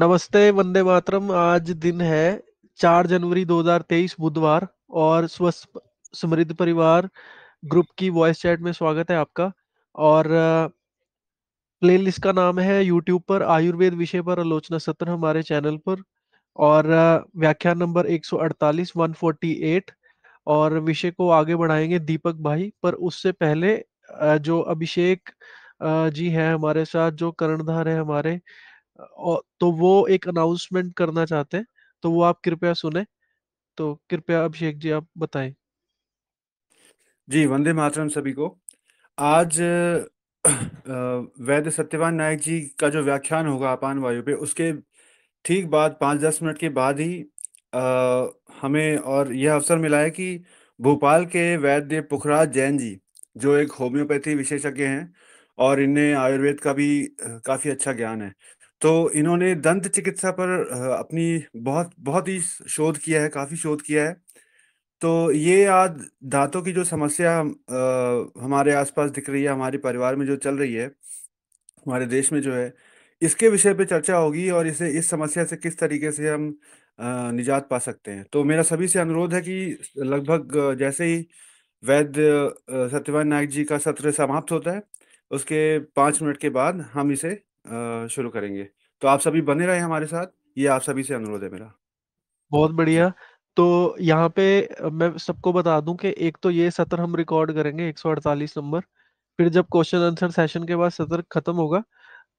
नमस्ते वंदे मातरम आज दिन है चार जनवरी 2023 बुधवार और स्वस्थ समृद्ध परिवार ग्रुप की वॉइस चैट में स्वागत है आपका और प्लेलिस्ट का नाम है यूट्यूब पर आयुर्वेद विषय पर आलोचना सत्र हमारे चैनल पर और व्याख्यान नंबर 148 148 और विषय को आगे बढ़ाएंगे दीपक भाई पर उससे पहले जो अभिषेक जी है हमारे साथ जो कर्णधार है हमारे तो वो एक अनाउंसमेंट करना चाहते हैं तो वो आप कृपया सुने तो कृपया अभिषेक जी आप बताएं जी वंदे मातरम सभी को आज वैद्य सत्यवान नायक जी का जो व्याख्यान होगा अपान वायु पे उसके ठीक बाद पाँच दस मिनट के बाद ही आ, हमें और यह अवसर मिला है कि भोपाल के वैद्य पुखराज जैन जी जो एक होम्योपैथी विशेषज्ञ हैं और इन्हें आयुर्वेद का भी काफ़ी अच्छा ज्ञान है तो इन्होंने दंत चिकित्सा पर अपनी बहुत बहुत ही शोध किया है, काफ़ी शोध किया है। तो ये आज दाँतों की जो समस्या हमारे आस-पास दिख रही है, हमारे परिवार में जो चल रही है, हमारे देश में जो है, इसके विषय पे चर्चा होगी और इसे इस समस्या से किस तरीके से हम निजात पा सकते हैं। तो मेरा सभी से अनुरोध है कि लगभग जैसे ही वैद्य सत्यवान नायक जी का सत्र समाप्त होता है, उसके पांच मिनट के बाद हम इसे शुरू करेंगे। तो आप सभी बने रहे हमारे साथ, ये आप सभी से अनुरोध है मेरा। बहुत बढ़िया। तो यहाँ पे मैं सबको बता दूं कि एक तो ये सत्र हम रिकॉर्ड करेंगे 148 नंबर, फिर जब क्वेश्चन आंसर सेशन के बाद सत्र खत्म होगा,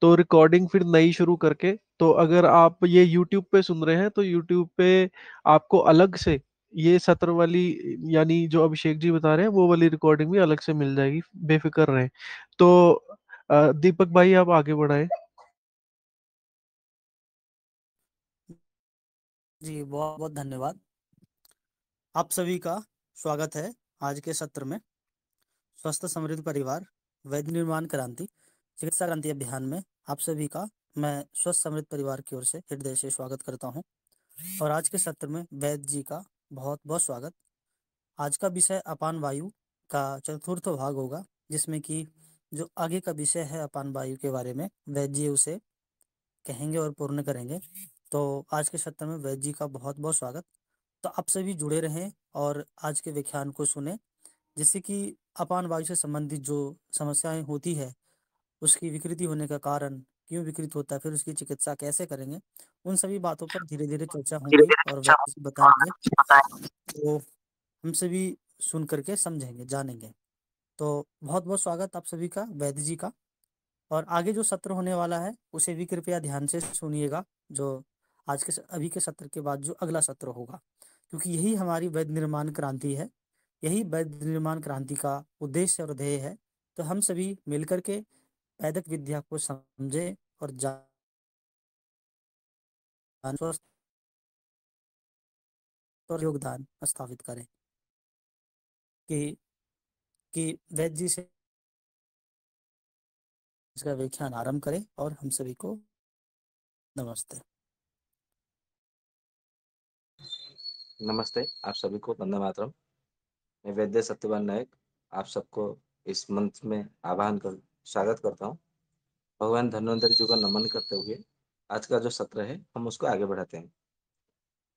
तो रिकॉर्डिंग फिर नई शुरू करके तो अगर आप ये यूट्यूब पे सुन रहे हैं, तो यूट्यूब पे आपको अलग से ये सत्र वाली यानी जो अभिषेक जी बता रहे हैं, वो वाली रिकॉर्डिंग भी अलग से मिल जाएगी, बेफ़िक्र रहे तो दीपक भाई आप आगे बढ़ाए जी बहुत बहुत धन्यवाद आप सभी का स्वागत है आज के सत्र में स्वस्थ समृद्ध परिवार वैद्य निर्माण क्रांति चिकित्सा क्रांति अभियान में आप सभी का मैं स्वस्थ समृद्ध परिवार की ओर से हृदय से स्वागत करता हूं और आज के सत्र में वैद्य जी का बहुत बहुत स्वागत आज का विषय अपान वायु का चतुर्थ भाग होगा जिसमें कि जो आगे का विषय है अपान वायु के बारे में वैद्य उसे कहेंगे और पूर्ण करेंगे तो आज के सत्र में वैद्य का बहुत बहुत स्वागत तो आप सभी जुड़े रहें और आज के व्याख्यान को सुने जिससे कि अपान वायु से संबंधित जो समस्याएं होती है उसकी विकृति होने का कारण क्यों विकृत होता है फिर उसकी चिकित्सा कैसे करेंगे उन सभी बातों पर धीरे धीरे चर्चा होगी और बताएंगे तो हम सभी सुन करके समझेंगे जानेंगे तो बहुत बहुत स्वागत आप सभी का वैद्य जी का और आगे जो सत्र होने वाला है उसे भी कृपया ध्यान से सुनिएगा जो आज के अभी के सत्र के बाद जो अगला सत्र होगा क्योंकि यही हमारी वैद्य निर्माण क्रांति है यही वैद्य निर्माण क्रांति का उद्देश्य और ध्येय है तो हम सभी मिलकर के वैदिक विद्या को समझे और और योगदान स्थापित करें कि कि वैद्य जी से इसका व्याख्यान आरंभ करें और हम सभी को नमस्ते नमस्ते आप सभी को वंदे मातरम मैं वैद्य सत्यवान नायक आप सबको इस मंच में आह्वान कर स्वागत करता हूँ भगवान धन्वंतर जी को नमन करते हुए आज का जो सत्र है हम उसको आगे बढ़ाते हैं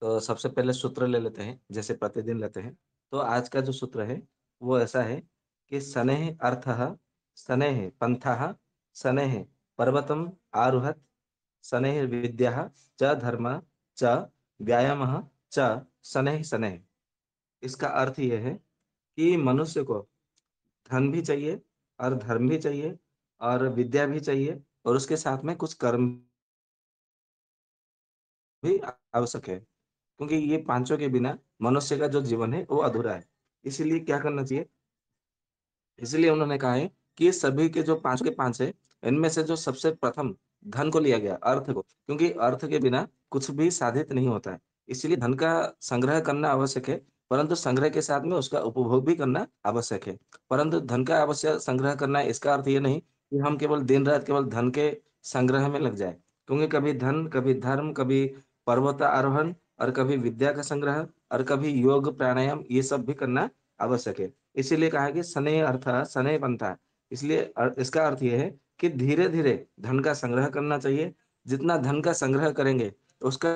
तो सबसे पहले सूत्र ले लेते हैं जैसे प्रतिदिन लेते हैं तो आज का जो सूत्र है वो ऐसा है के शनैः अर्थ शनैः पंथ शनैः पर्वतम आरोहत शनैः विद्या च धर्म च व्यायाम च शनैः शनैः इसका अर्थ यह है कि मनुष्य को धन भी चाहिए और धर्म भी चाहिए और विद्या भी चाहिए और उसके साथ में कुछ कर्म भी आवश्यक है क्योंकि ये पांचों के बिना मनुष्य का जो जीवन है वो अधूरा है इसीलिए क्या करना चाहिए इसलिए उन्होंने कहा है कि सभी के जो पांच के पांच है इनमें से जो सबसे प्रथम धन को लिया गया अर्थ को क्योंकि अर्थ के बिना कुछ भी साधित नहीं होता है इसलिए धन का संग्रह करना आवश्यक है परंतु संग्रह के साथ में उसका उपभोग भी करना आवश्यक है परंतु धन का आवश्यक संग्रह करना इसका अर्थ ये नहीं कि हम केवल दिन रात केवल धन के संग्रह में लग जाए क्योंकि कभी धन कभी धर्म कभी पर्वत आरोहण और कभी विद्या का संग्रह और कभी योग प्राणायाम ये सब भी करना आवश्यक है इसीलिए कहा कि सने अर्थ सने बनता है इसलिए इसका अर्थ यह है कि धीरे धीरे धन का संग्रह करना चाहिए जितना धन का संग्रह करेंगे उसका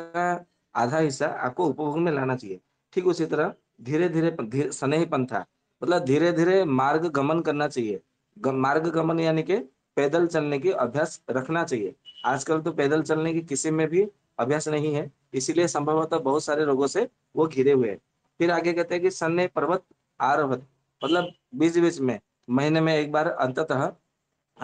आधा हिस्सा आपको उपभोग में लाना चाहिए ठीक उसी तरह धीरे धीरे सने ही पंथा मतलब धीरे धीरे मार्ग गमन करना चाहिए मार्ग गमन यानी कि पैदल चलने की अभ्यास रखना चाहिए आजकल तो पैदल चलने की किसी में भी अभ्यास नहीं है इसीलिए संभवतः बहुत सारे रोगों से वो घिरे हुए हैं फिर आगे कहते हैं कि सन्ने पर्वत आरभत मतलब बीच बीच में महीने में एक बार अंततः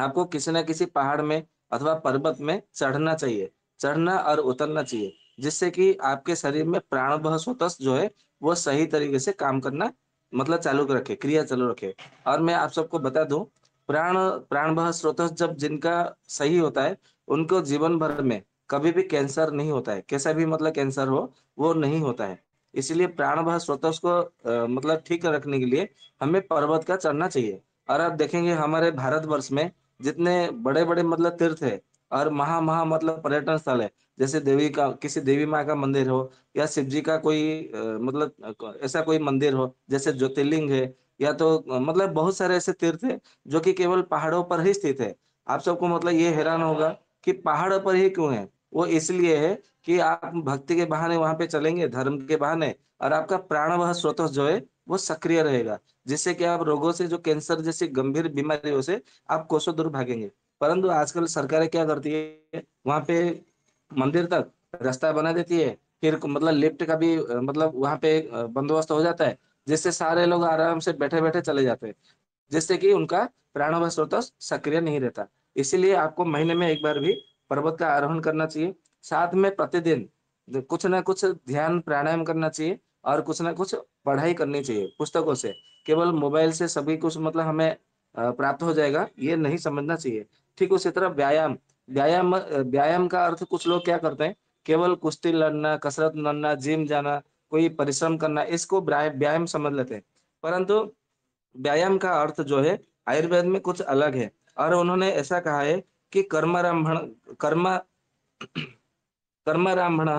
आपको किसी न किसी पहाड़ में अथवा पर्वत में चढ़ना चाहिए चढ़ना और उतरना चाहिए जिससे कि आपके शरीर में प्राण बह स्वतः जो है वो सही तरीके से काम करना मतलब चालू रखे क्रिया चालू रखे और मैं आप सबको बता दूं प्राण प्राण बह स्रोत जब जिनका सही होता है उनको जीवन भर में कभी भी कैंसर नहीं होता है कैसा भी मतलब कैंसर हो वो नहीं होता है इसलिए प्राण भा स्वतः को मतलब ठीक रखने के लिए हमें पर्वत का चढ़ना चाहिए और आप देखेंगे हमारे भारतवर्ष में जितने बड़े बड़े मतलब तीर्थ है और महा महा मतलब पर्यटन स्थल है जैसे देवी का किसी देवी माँ का मंदिर हो या शिव जी का कोई मतलब ऐसा कोई मंदिर हो जैसे ज्योतिर्लिंग है या तो मतलब बहुत सारे ऐसे तीर्थ है जो कि केवल पहाड़ों पर ही स्थित है आप सबको मतलब ये हैरान होगा कि पहाड़ पर ही क्यों है वो इसलिए है कि आप भक्ति के बहाने वहां पे चलेंगे धर्म के बहाने और आपका प्राण वह स्रोत जो है वो सक्रिय रहेगा जिससे कि आप रोगों से जो कैंसर जैसी गंभीर बीमारियों से आप कोसों दूर भागेंगे परंतु आजकल सरकारें क्या करती है वहां पे मंदिर तक रास्ता बना देती है फिर मतलब लिफ्ट का भी मतलब वहां पे बंदोबस्त हो जाता है जिससे सारे लोग आराम से बैठे बैठे चले जाते हैं जिससे कि उनका प्राणवा स्रोत सक्रिय नहीं रहता इसीलिए आपको महीने में एक बार भी पर्वत का आरोहण करना चाहिए साथ में प्रतिदिन कुछ ना कुछ ध्यान प्राणायाम करना चाहिए और कुछ ना कुछ पढ़ाई करनी चाहिए पुस्तकों से केवल मोबाइल से सभी कुछ मतलब हमें प्राप्त हो जाएगा ये नहीं समझना चाहिए ठीक उसी तरह व्यायाम व्यायाम व्यायाम का अर्थ कुछ लोग क्या करते हैं केवल कुश्ती लड़ना कसरत लड़ना जिम जाना कोई परिश्रम करना इसको व्यायाम समझ लेते हैं परंतु व्यायाम का अर्थ जो है आयुर्वेद में कुछ अलग है और उन्होंने ऐसा कहा है कि कर्मरंभण कर्म कर्मरंभण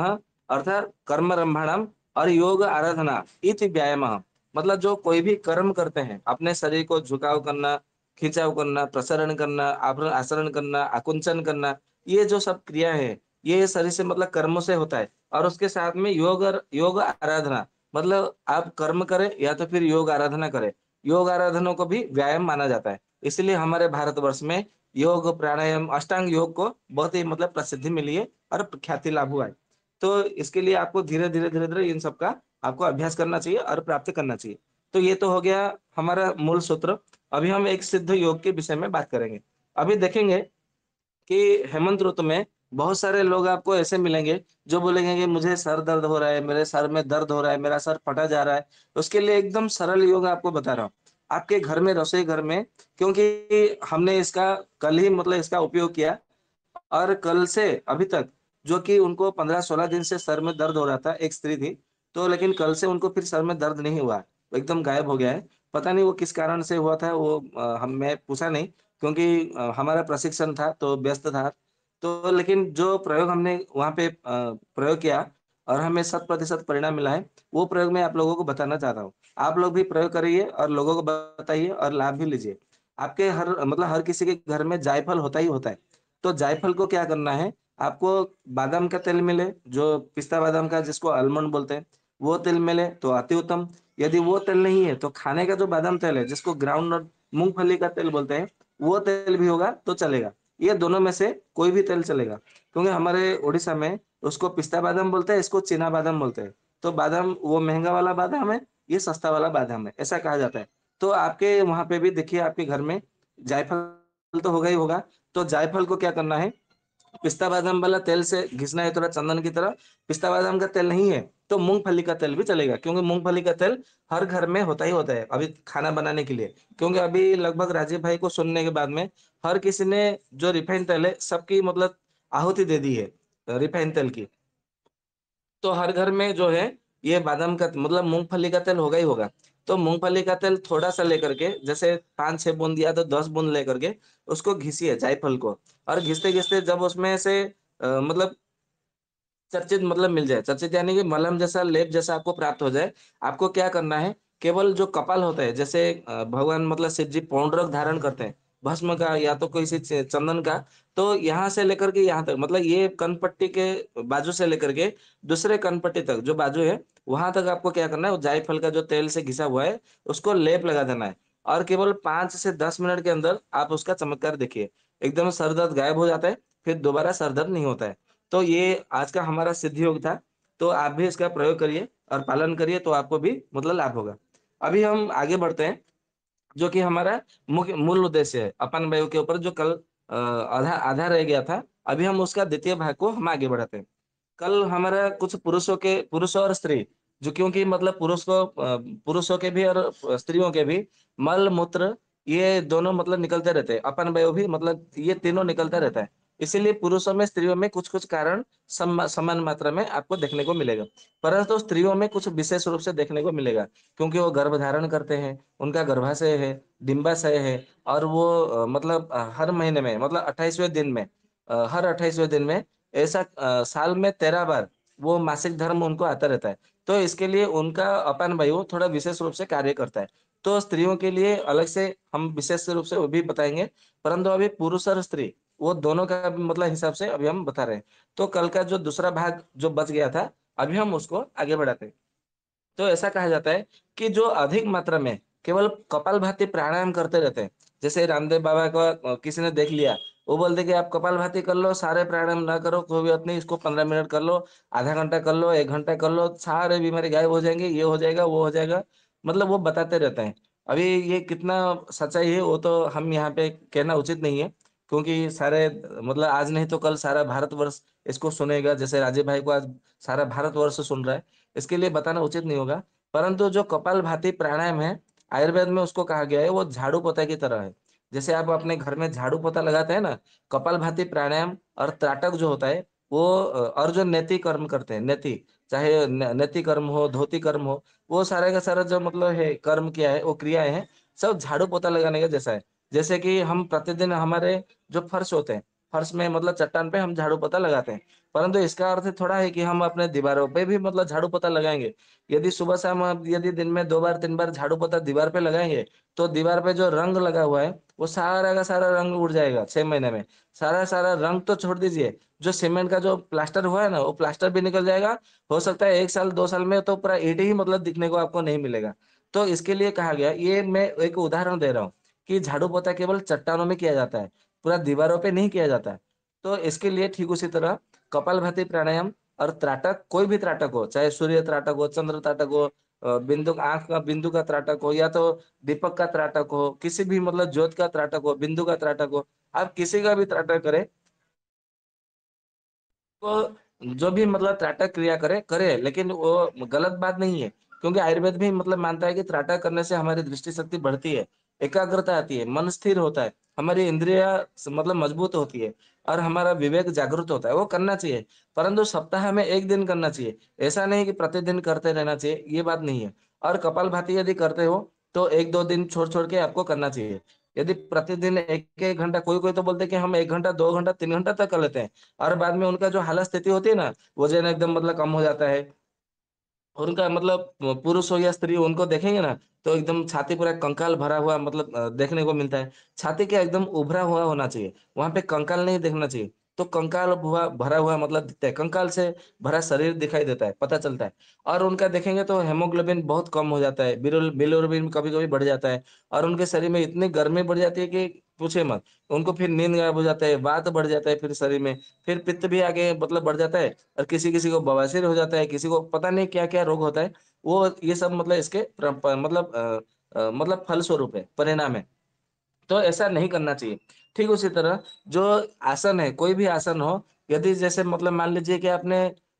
अर्थात कर्मरंभणम और योग आराधना इति व्यायाम मतलब जो कोई भी कर्म करते हैं अपने शरीर को झुकाव करना खिंचाव करना प्रसरण करना आसरण करना आकुंचन करना ये जो सब क्रिया है ये शरीर से मतलब कर्म से होता है और उसके साथ में योग योग आराधना मतलब आप कर्म करें या तो फिर योग आराधना करें योग आराधना को भी व्यायाम माना जाता है इसलिए हमारे भारतवर्ष में योग प्राणायाम अष्टांग योग को बहुत ही मतलब प्रसिद्धि मिली है और ख्याति लाभ हुआ है तो इसके लिए आपको धीरे धीरे धीरे धीरे इन सबका आपको अभ्यास करना चाहिए और प्राप्त करना चाहिए तो ये तो हो गया हमारा मूल सूत्र अभी हम एक सिद्ध योग के विषय में बात करेंगे अभी देखेंगे कि हेमंत ऋतु में बहुत सारे लोग आपको ऐसे मिलेंगे जो बोलेंगे कि मुझे सर दर्द हो रहा है मेरे सर में दर्द हो रहा है मेरा सर फटा जा रहा है उसके लिए एकदम सरल योग आपको बता रहा हूँ आपके घर में रसोई घर में क्योंकि हमने इसका कल ही मतलब इसका उपयोग किया और कल से अभी तक जो कि उनको पंद्रह सोलह दिन से सर में दर्द हो रहा था एक स्त्री थी तो लेकिन कल से उनको फिर सर में दर्द नहीं हुआ एकदम गायब हो गया है पता नहीं वो किस कारण से हुआ था वो हम मैं पूछा नहीं क्योंकि हमारा प्रशिक्षण था तो व्यस्त था तो लेकिन जो प्रयोग हमने वहाँ पे प्रयोग किया और हमें शत प्रतिशत परिणाम मिला है वो प्रयोग मैं आप लोगों को बताना चाहता हूँ आप लोग भी प्रयोग करिए और लोगों को बताइए और लाभ भी लीजिए आपके हर मतलब हर किसी के घर में जायफल होता ही होता है तो जायफल को क्या करना है आपको बादाम का तेल मिले जो पिस्ता बादाम का जिसको आलमंड बोलते हैं वो तेल मिले तो अति उत्तम यदि वो तेल नहीं है तो खाने का जो बादाम तेल है जिसको ग्राउंड नट मूंगफली का तेल बोलते हैं वो तेल भी होगा तो चलेगा ये दोनों में से कोई भी तेल चलेगा क्योंकि हमारे उड़ीसा में उसको पिस्ता बादाम बोलते हैं इसको चीना बादाम बोलते हैं तो बादाम वो महंगा वाला बादाम है ये सस्ता वाला बादाम है ऐसा कहा जाता है तो आपके वहां पे भी देखिए आपके घर में जायफल तो होगा ही होगा तो जायफल को क्या करना है पिस्ता बादाम वाला तेल से घिसना है थोड़ा चंदन की तरह पिस्ता बादाम का तेल नहीं है तो मूंगफली का तेल भी चलेगा क्योंकि मूंगफली का तेल हर घर में होता ही होता है अभी खाना बनाने के लिए क्योंकि अभी लगभग राजीव भाई को सुनने के बाद में हर किसी ने जो रिफाइंड तेल है सबकी मतलब आहुति दे दी है रिफाइन की तो हर घर में जो है ये बादाम का मतलब मूंगफली का तेल होगा ही होगा तो मूंगफली का तेल थोड़ा सा लेकर के जैसे पांच छह बूंद या तो दस बूंद लेकर के उसको घिसिए जायफल को और घिसते घिसते जब उसमें से आ, मतलब चर्चित मतलब मिल जाए चर्चित यानी कि मलम जैसा लेप जैसा आपको प्राप्त हो जाए आपको क्या करना है केवल जो कपाल होता है जैसे भगवान मतलब शिव जी पौंड्रक धारण करते हैं भस्म का या तो कोई चंदन का तो यहाँ से लेकर के यहाँ तक मतलब ये कनपट्टी के बाजू से लेकर के दूसरे कनपट्टी तक जो बाजू है वहां तक आपको क्या करना है जायफल का जो तेल से घिसा हुआ है उसको लेप लगा देना है और केवल पांच से दस मिनट के अंदर आप उसका चमत्कार देखिए एकदम सर दर्द गायब हो जाता है फिर दोबारा सर दर्द नहीं होता है तो ये आज का हमारा सिद्ध योग था तो आप भी इसका प्रयोग करिए और पालन करिए तो आपको भी मतलब लाभ होगा अभी हम आगे बढ़ते हैं जो कि हमारा मुख्य मूल उद्देश्य है अपन वायु के ऊपर जो कल आधा आधा रह गया था अभी हम उसका द्वितीय भाग को हम आगे बढ़ाते हैं कल हमारा कुछ पुरुषों के पुरुष और स्त्री जो क्योंकि मतलब पुरुष को पुरुषों के भी और स्त्रियों के भी मल मूत्र ये दोनों मतलब निकलते रहते हैं अपन वायु भी मतलब ये तीनों निकलता रहता है इसीलिए पुरुषों में स्त्रियों में कुछ कुछ कारण समान मात्रा में आपको देखने को मिलेगा परंतु स्त्रियों में कुछ विशेष रूप से देखने को मिलेगा क्योंकि वो गर्भ धारण करते हैं उनका गर्भाशय है डिम्बाशय है और वो मतलब हर महीने में मतलब अट्ठाईसवें दिन में हर अट्ठाईसवें दिन में ऐसा साल में तेरह बार वो मासिक धर्म उनको आता रहता है तो इसके लिए उनका अपान वायु थोड़ा विशेष रूप से कार्य करता है तो स्त्रियों के लिए अलग से हम विशेष रूप से वो भी बताएंगे परंतु अभी पुरुष और स्त्री वो दोनों का मतलब हिसाब से अभी हम बता रहे हैं तो कल का जो दूसरा भाग जो बच गया था अभी हम उसको आगे बढ़ाते हैं तो ऐसा कहा जाता है कि जो अधिक मात्रा में केवल कपाल भाती प्राणायाम करते रहते हैं जैसे रामदेव बाबा का किसी ने देख लिया वो बोलते कि आप कपाल भाती कर लो सारे प्राणायाम ना करो कोई भी नहीं इसको पंद्रह मिनट कर लो आधा घंटा कर लो एक घंटा कर लो सारे बीमारी गायब हो जाएंगे ये हो जाएगा वो हो जाएगा मतलब वो बताते रहते हैं अभी ये कितना सच्चाई है वो तो हम यहाँ पे कहना उचित नहीं है क्योंकि सारे मतलब आज नहीं तो कल सारा भारतवर्ष इसको सुनेगा जैसे राजे भाई को आज सारा भारतवर्ष सुन रहा है इसके लिए बताना उचित नहीं होगा परंतु जो कपाल भाती प्राणायाम है आयुर्वेद में उसको कहा गया है वो झाड़ू पोता की तरह है जैसे आप अपने घर में झाड़ू पोता लगाते हैं ना कपाल भाती प्राणायाम और त्राटक जो होता है वो और जो नैति कर्म करते हैं नैति चाहे नैति कर्म हो धोती कर्म हो वो सारे का सारा जो मतलब है कर्म किया है वो क्रियाएं हैं सब झाड़ू पोता लगाने का जैसा है जैसे कि हम प्रतिदिन हमारे जो फर्श होते हैं फर्श में मतलब चट्टान पे हम झाड़ू पोता लगाते हैं परंतु इसका अर्थ थोड़ा है कि हम अपने दीवारों पे भी मतलब झाड़ू पता लगाएंगे यदि सुबह शाम यदि दिन में दो बार तीन बार झाड़ू पोता दीवार पे लगाएंगे तो दीवार पे जो रंग लगा हुआ है वो सारा का सारा रंग उड़ जाएगा छह महीने में सारा सारा रंग तो छोड़ दीजिए जो सीमेंट का जो प्लास्टर हुआ है ना वो प्लास्टर भी निकल जाएगा हो सकता है एक साल दो साल में तो पूरा ईट ही मतलब दिखने को आपको नहीं मिलेगा तो इसके लिए कहा गया ये मैं एक उदाहरण दे रहा हूँ कि झाड़ू पोता केवल चट्टानों में किया जाता है पूरा दीवारों पे नहीं किया जाता है तो इसके लिए ठीक उसी तरह कपाल भाती प्राणायाम और त्राटक कोई भी त्राटक हो चाहे सूर्य त्राटक हो चंद्र त्राटक हो बिंदु आंख का बिंदु का त्राटक हो या तो दीपक का त्राटक हो किसी भी मतलब ज्योत का त्राटक हो बिंदु का त्राटक हो आप किसी का भी त्राटक करे तो जो भी मतलब त्राटक क्रिया करे करे लेकिन वो गलत बात नहीं है क्योंकि आयुर्वेद भी मतलब मानता है कि त्राटक करने से हमारी दृष्टि शक्ति बढ़ती है एकाग्रता आती है मन स्थिर होता है हमारी इंद्रिया मतलब मजबूत होती है और हमारा विवेक जागृत होता है वो करना चाहिए परंतु सप्ताह में एक दिन करना चाहिए ऐसा नहीं कि प्रतिदिन करते रहना चाहिए ये बात नहीं है और कपाल भाती यदि करते हो तो एक दो दिन छोड़ छोड़ के आपको करना चाहिए यदि प्रतिदिन एक एक घंटा कोई कोई तो बोलते हैं कि हम एक घंटा दो घंटा तीन घंटा तक कर लेते हैं और बाद में उनका जो हालत स्थिति होती है ना वो जन एकदम मतलब कम हो जाता है उनका मतलब पुरुष हो या स्त्री उनको देखेंगे ना तो एकदम छाती पूरा कंकाल भरा हुआ मतलब देखने को मिलता है छाती का एकदम उभरा हुआ होना चाहिए वहां पे कंकाल नहीं देखना चाहिए तो कंकाल हुआ भरा हुआ मतलब दिखता है कंकाल से भरा शरीर दिखाई देता है पता चलता है और उनका देखेंगे तो हेमोग्लोबिन बहुत कम हो जाता है बिलोरबिन कभी कभी बढ़ जाता है और उनके शरीर में इतनी गर्मी बढ़ जाती है कि पूछे मत उनको फिर नींद गायब हो जाता है बात बढ़ जाता है फिर शरीर में फिर पित्त भी आगे मतलब बढ़ जाता है और किसी किसी को बवासीर हो जाता है किसी को पता नहीं क्या क्या रोग होता है वो ये सब मतलब इसके मतलब आ, आ, मतलब फल स्वरूप है परिणाम है तो ऐसा नहीं करना चाहिए ठीक उसी तरह जो आसन है कोई भी आसन हो यदि जैसे मतलब मान लीजिए कि आपने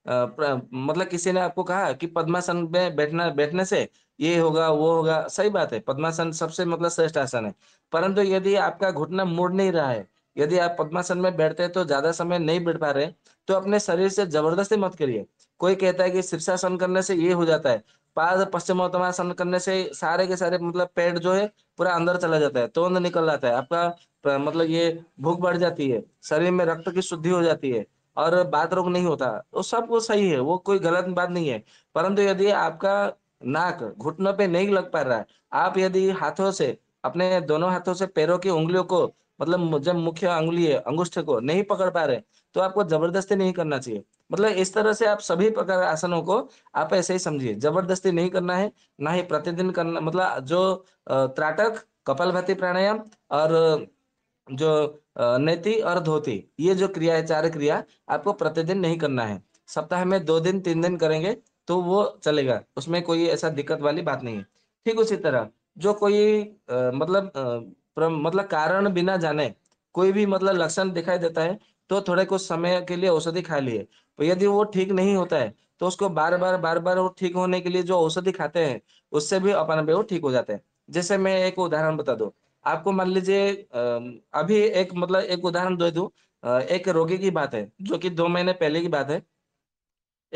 आ, मतलब किसी ने आपको कहा कि पद्मासन में बैठना बैठने से ये होगा वो होगा सही बात है पद्मासन सबसे मतलब श्रेष्ठ आसन है परंतु यदि आपका घुटना मुड़ नहीं रहा है यदि आप पद्मासन में बैठते हैं तो ज्यादा समय नहीं बैठ पा रहे तो अपने शरीर से जबरदस्ती मत करिए कोई कहता है कि शीर्षासन करने से ये हो जाता है पाद पश्चिमोत्तमासन करने से सारे के सारे मतलब पेट जो है पूरा अंदर चला जाता है तोंद निकल जाता है आपका मतलब ये भूख बढ़ जाती है शरीर में रक्त की शुद्धि हो जाती है और बात रोग नहीं होता वो तो सब वो सही है वो कोई गलत बात नहीं है परंतु यदि आपका नाक घुटनों पे नहीं लग पा रहा है आप यदि हाथों से अपने दोनों हाथों से पैरों की उंगलियों को मतलब जब मुख्य अंगुली अंगुष्ठ को नहीं पकड़ पा रहे तो आपको जबरदस्ती नहीं करना चाहिए मतलब इस तरह से आप सभी प्रकार आसनों को आप ऐसे ही समझिए जबरदस्ती नहीं करना है ना ही प्रतिदिन करना मतलब जो त्राटक भाती प्राणायाम और जो नेति और धोती ये जो क्रिया है चार क्रिया आपको प्रतिदिन नहीं करना है सप्ताह में दो दिन तीन दिन करेंगे तो वो चलेगा उसमें कोई ऐसा दिक्कत वाली बात नहीं है ठीक उसी तरह जो कोई आ, मतलब आ, मतलब कारण बिना जाने कोई भी मतलब लक्षण दिखाई देता है तो थोड़े कुछ समय के लिए औषधि खा लिए तो यदि वो ठीक नहीं होता है तो उसको बार बार बार बार वो ठीक होने के लिए जो औषधि खाते हैं उससे भी अपन वो ठीक हो जाते हैं जैसे मैं एक उदाहरण बता दू आपको मान लीजिए अभी एक मतलब एक उदाहरण दे दू एक रोगी की बात है जो कि दो महीने पहले की बात है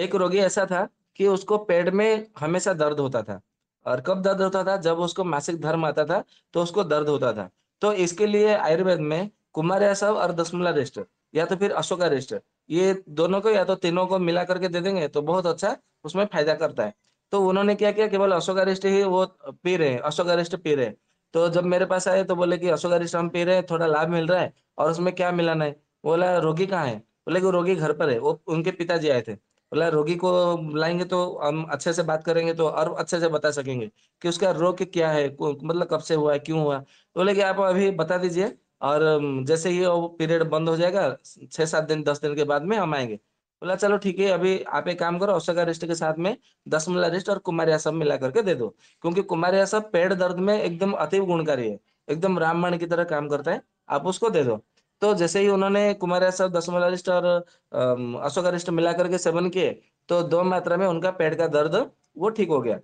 एक रोगी ऐसा था कि उसको पेट में हमेशा दर्द होता था और कब दर्द होता था जब उसको मासिक धर्म आता था तो उसको दर्द होता था तो इसके लिए आयुर्वेद में कुमार यासव और दसमला रिष्ट या तो फिर अशोका रिष्ट ये दोनों को या तो तीनों को मिला करके दे देंगे तो बहुत अच्छा उसमें फायदा करता है तो उन्होंने क्या किया केवल अशोका रिष्ट ही वो पी रहे हैं अशोका रिष्ट पी रहे हैं तो जब मेरे पास आए तो बोले कि अशोका रिष्ट हम पी रहे हैं थोड़ा लाभ मिल रहा है और उसमें क्या मिलाना है बोला रोगी कहाँ है बोले कि रोगी घर पर है वो उनके पिताजी आए थे बोला रोगी को लाएंगे तो हम अच्छे से बात करेंगे तो और अच्छे से बता सकेंगे कि उसका रोग क्या है मतलब कब से हुआ है क्यों हुआ तो बोले कि आप अभी बता दीजिए और जैसे ही वो पीरियड बंद हो जाएगा छः सात दिन दस दिन के बाद में हम आएंगे बोला चलो ठीक है अभी आप एक काम करो अशोका रिस्ट के साथ में दस मिला रिस्ट और कुमारिया सब मिला करके दे दो क्योंकि कुमारिया सब पेट दर्द में एकदम अति गुणकारी है एकदम रामबाण की तरह काम करता है आप उसको दे दो तो जैसे ही उन्होंने कुमार यादव दसमल अरिष्ट और अशोक अरिष्ट मिला करके सेवन किए तो दो मात्रा में उनका पेट का दर्द वो ठीक हो गया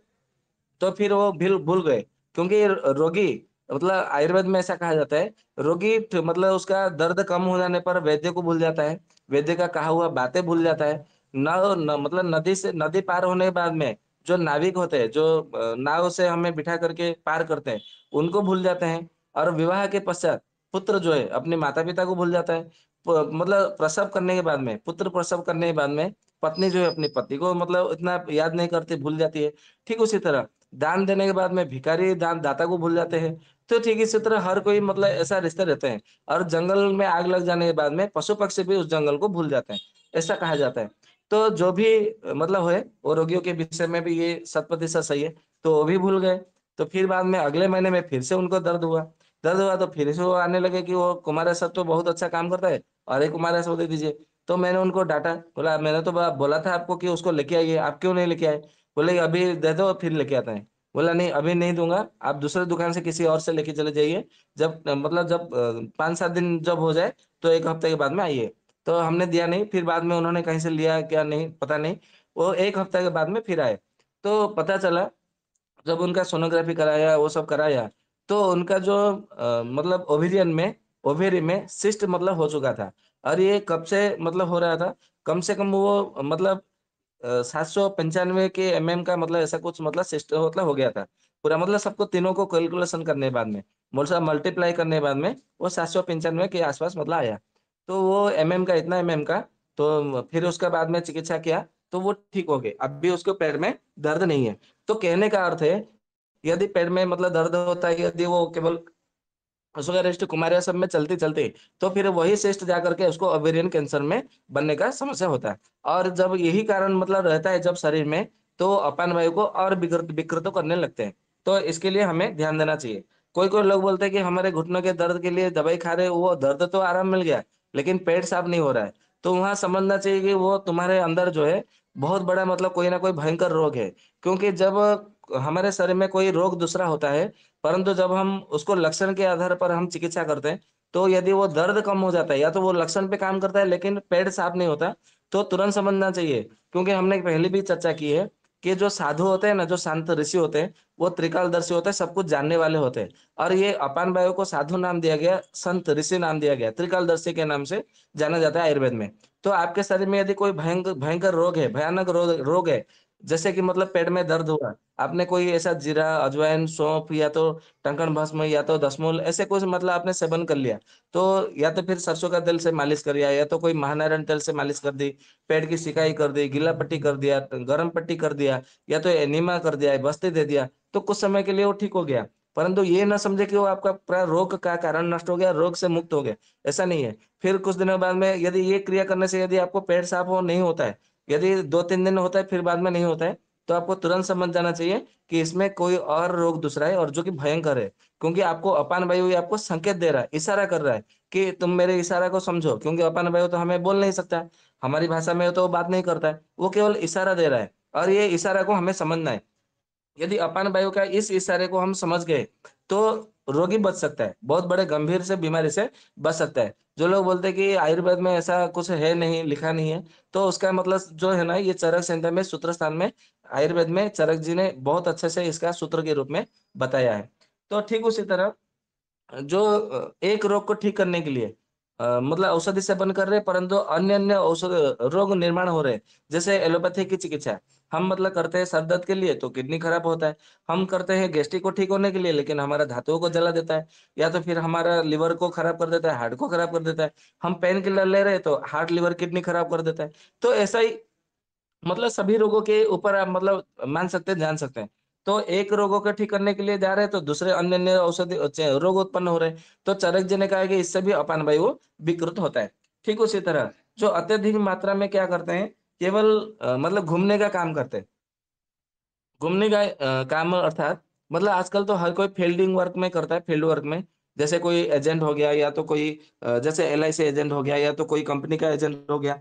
तो फिर वो भील भूल गए क्योंकि रोगी मतलब आयुर्वेद में ऐसा कहा जाता है रोगी मतलब उसका दर्द कम हो जाने पर वैद्य को भूल जाता है वैद्य का कहा हुआ बातें भूल जाता है न मतलब नदी से नदी पार होने के बाद में जो नाविक होते हैं जो नाव से हमें बिठा करके पार करते हैं उनको भूल जाते हैं और विवाह के पश्चात पुत्र जो है अपने माता पिता को भूल जाता है मतलब प्रसव करने के बाद में पुत्र प्रसव करने के बाद में पत्नी जो है अपने पति को मतलब इतना याद नहीं करती भूल जाती है ठीक उसी तरह दान देने के बाद में भिखारी दान दाता को भूल जाते हैं तो ठीक इसी तरह हर कोई मतलब ऐसा रिश्ते रहते हैं और जंगल में आग लग जाने के बाद में पशु पक्षी भी उस जंगल को भूल जाते हैं ऐसा कहा जाता है तो जो भी मतलब हुए वो रोगियों के विषय में भी ये शत प्रतिशत सही है तो वो भी भूल गए तो फिर बाद में अगले महीने में फिर से उनको दर्द हुआ दर्द हुआ तो फिर से वो आने लगे कि वो कुमार सर तो बहुत अच्छा काम करता है अरे कुमार सर दे दीजिए तो मैंने उनको डाटा बोला मैंने तो बोला था आपको कि उसको लेके आइए आप क्यों नहीं लेके आए बोले अभी दे दो फिर लेके आते हैं बोला नहीं अभी नहीं दूंगा आप दूसरे दुकान से किसी और से लेके चले जाइए जब मतलब जब पाँच सात दिन जब हो जाए तो एक हफ्ते के बाद में आइए तो हमने दिया नहीं फिर बाद में उन्होंने कहीं से लिया क्या नहीं पता नहीं वो एक हफ्ते के बाद में फिर आए तो पता चला जब उनका सोनोग्राफी कराया वो सब कराया तो उनका जो आ, मतलब ओवेरियन में ओवेरी में सिस्ट मतलब हो चुका था और ये कब से मतलब हो रहा था कम से कम वो मतलब सात सौ पंचानवे के एम mm का मतलब ऐसा कुछ मतलब सिस्ट मतलब हो गया था पूरा मतलब सबको तीनों को कैलकुलेशन करने बाद में मोल मल्टीप्लाई करने बाद में वो सात सौ पंचानवे के आसपास मतलब आया तो वो एम mm का इतना एम mm का तो फिर उसके बाद में चिकित्सा किया तो वो ठीक हो गए अब भी उसके पैर में दर्द नहीं है तो कहने का अर्थ है यदि पेट में मतलब दर्द होता है यदि वो केवल उसका रेस्ट सब में चलते चलते तो फिर वही सेस्ट जा करके उसको ओवेरियन कैंसर में बनने का समस्या होता है और जब यही कारण मतलब रहता है जब शरीर में तो अपान वायु को और विकृत विकृत करने लगते हैं तो इसके लिए हमें ध्यान देना चाहिए कोई कोई लोग बोलते हैं कि हमारे घुटनों के दर्द के लिए दवाई खा रहे वो दर्द तो आराम मिल गया लेकिन पेट साफ नहीं हो रहा है तो वहां समझना चाहिए कि वो तुम्हारे अंदर जो है बहुत बड़ा मतलब कोई ना कोई भयंकर रोग है क्योंकि जब हमारे शरीर में कोई रोग दूसरा होता है परंतु जब हम उसको लक्षण के आधार पर हम चिकित्सा करते हैं तो यदि वो दर्द कम हो जाता है या तो वो लक्षण पे काम करता है लेकिन पेट साफ नहीं होता तो तुरंत समझना चाहिए क्योंकि हमने पहले भी चर्चा की है कि जो साधु होते हैं ना जो शांत ऋषि होते हैं वो त्रिकालदर्शी होते हैं सब कुछ जानने वाले होते हैं और ये अपान वायु को साधु नाम दिया गया संत ऋषि नाम दिया गया त्रिकालदर्शी के नाम से जाना जाता है आयुर्वेद में तो आपके शरीर में यदि कोई भयंकर भयंकर रोग है भयानक रोग रोग है जैसे कि मतलब पेट में दर्द हुआ आपने कोई ऐसा जीरा अजवाइन सौंप या तो टंकन भस्म या तो दसमूल ऐसे कुछ मतलब आपने सेवन कर लिया तो या तो फिर सरसों का तेल से मालिश कर लिया या तो कोई महानारायण तेल से मालिश कर दी पेट की सिकाई कर दी गीला पट्टी कर दिया गर्म पट्टी कर दिया या तो एनिमा कर दिया बस्ती दे दिया तो कुछ समय के लिए वो ठीक हो गया परंतु ये ना समझे कि वो आपका पूरा रोग का कारण नष्ट हो गया रोग से मुक्त हो गया ऐसा नहीं है फिर कुछ दिनों बाद में यदि ये क्रिया करने से यदि आपको पेट साफ हो नहीं होता है यदि दो तीन दिन होता है फिर बाद में नहीं होता है तो आपको तुरंत समझ जाना चाहिए कि इसमें कोई और रोग दूसरा है और जो कि भयंकर है क्योंकि आपको अपान वायु आपको संकेत दे रहा है इशारा कर रहा है कि तुम मेरे इशारा को समझो क्योंकि अपान वायु तो हमें बोल नहीं सकता हमारी भाषा में तो वो बात नहीं करता है वो केवल इशारा दे रहा है और ये इशारा को हमें समझना है यदि अपान वायु का इस इशारे को हम समझ गए तो रोगी बच सकता है बहुत बड़े गंभीर से बीमारी से बच सकता है जो लोग बोलते हैं कि आयुर्वेद में ऐसा कुछ है नहीं लिखा नहीं है तो उसका मतलब जो है ना ये चरक संहिता में सूत्र स्थान में आयुर्वेद में चरक जी ने बहुत अच्छे से इसका सूत्र के रूप में बताया है तो ठीक उसी तरह जो एक रोग को ठीक करने के लिए आ, मतलब औषधि सेवन कर रहे परंतु अन्य अन्य औषध रोग निर्माण हो रहे जैसे एलोपैथी की चिकित्सा हम मतलब करते हैं सर दर्द के लिए तो किडनी खराब होता है हम करते हैं गैस्ट्रिक को ठीक होने के लिए लेकिन हमारा धातुओं को जला देता है या तो फिर हमारा लिवर को खराब कर देता है हार्ट को खराब कर देता है हम पेन किलर ले रहे हैं तो हार्ट लिवर किडनी खराब कर देता है तो ऐसा ही मतलब सभी रोगों के ऊपर आप मतलब मान सकते हैं जान सकते हैं तो एक रोगों को ठीक करने के लिए जा रहे हैं तो दूसरे अन्य अन्य औषधि रोग उत्पन्न हो रहे हैं तो चरक जी ने कहा कि इससे भी अपान वायु विकृत होता है ठीक उसी तरह जो अत्यधिक मात्रा में क्या करते हैं केवल मतलब घूमने का काम करते घूमने का काम अर्थात मतलब आजकल तो हर कोई फील्डिंग वर्क में करता है फील्ड वर्क में जैसे कोई एजेंट हो गया या तो कोई जैसे एल एजेंट हो गया या तो कोई कंपनी का एजेंट हो गया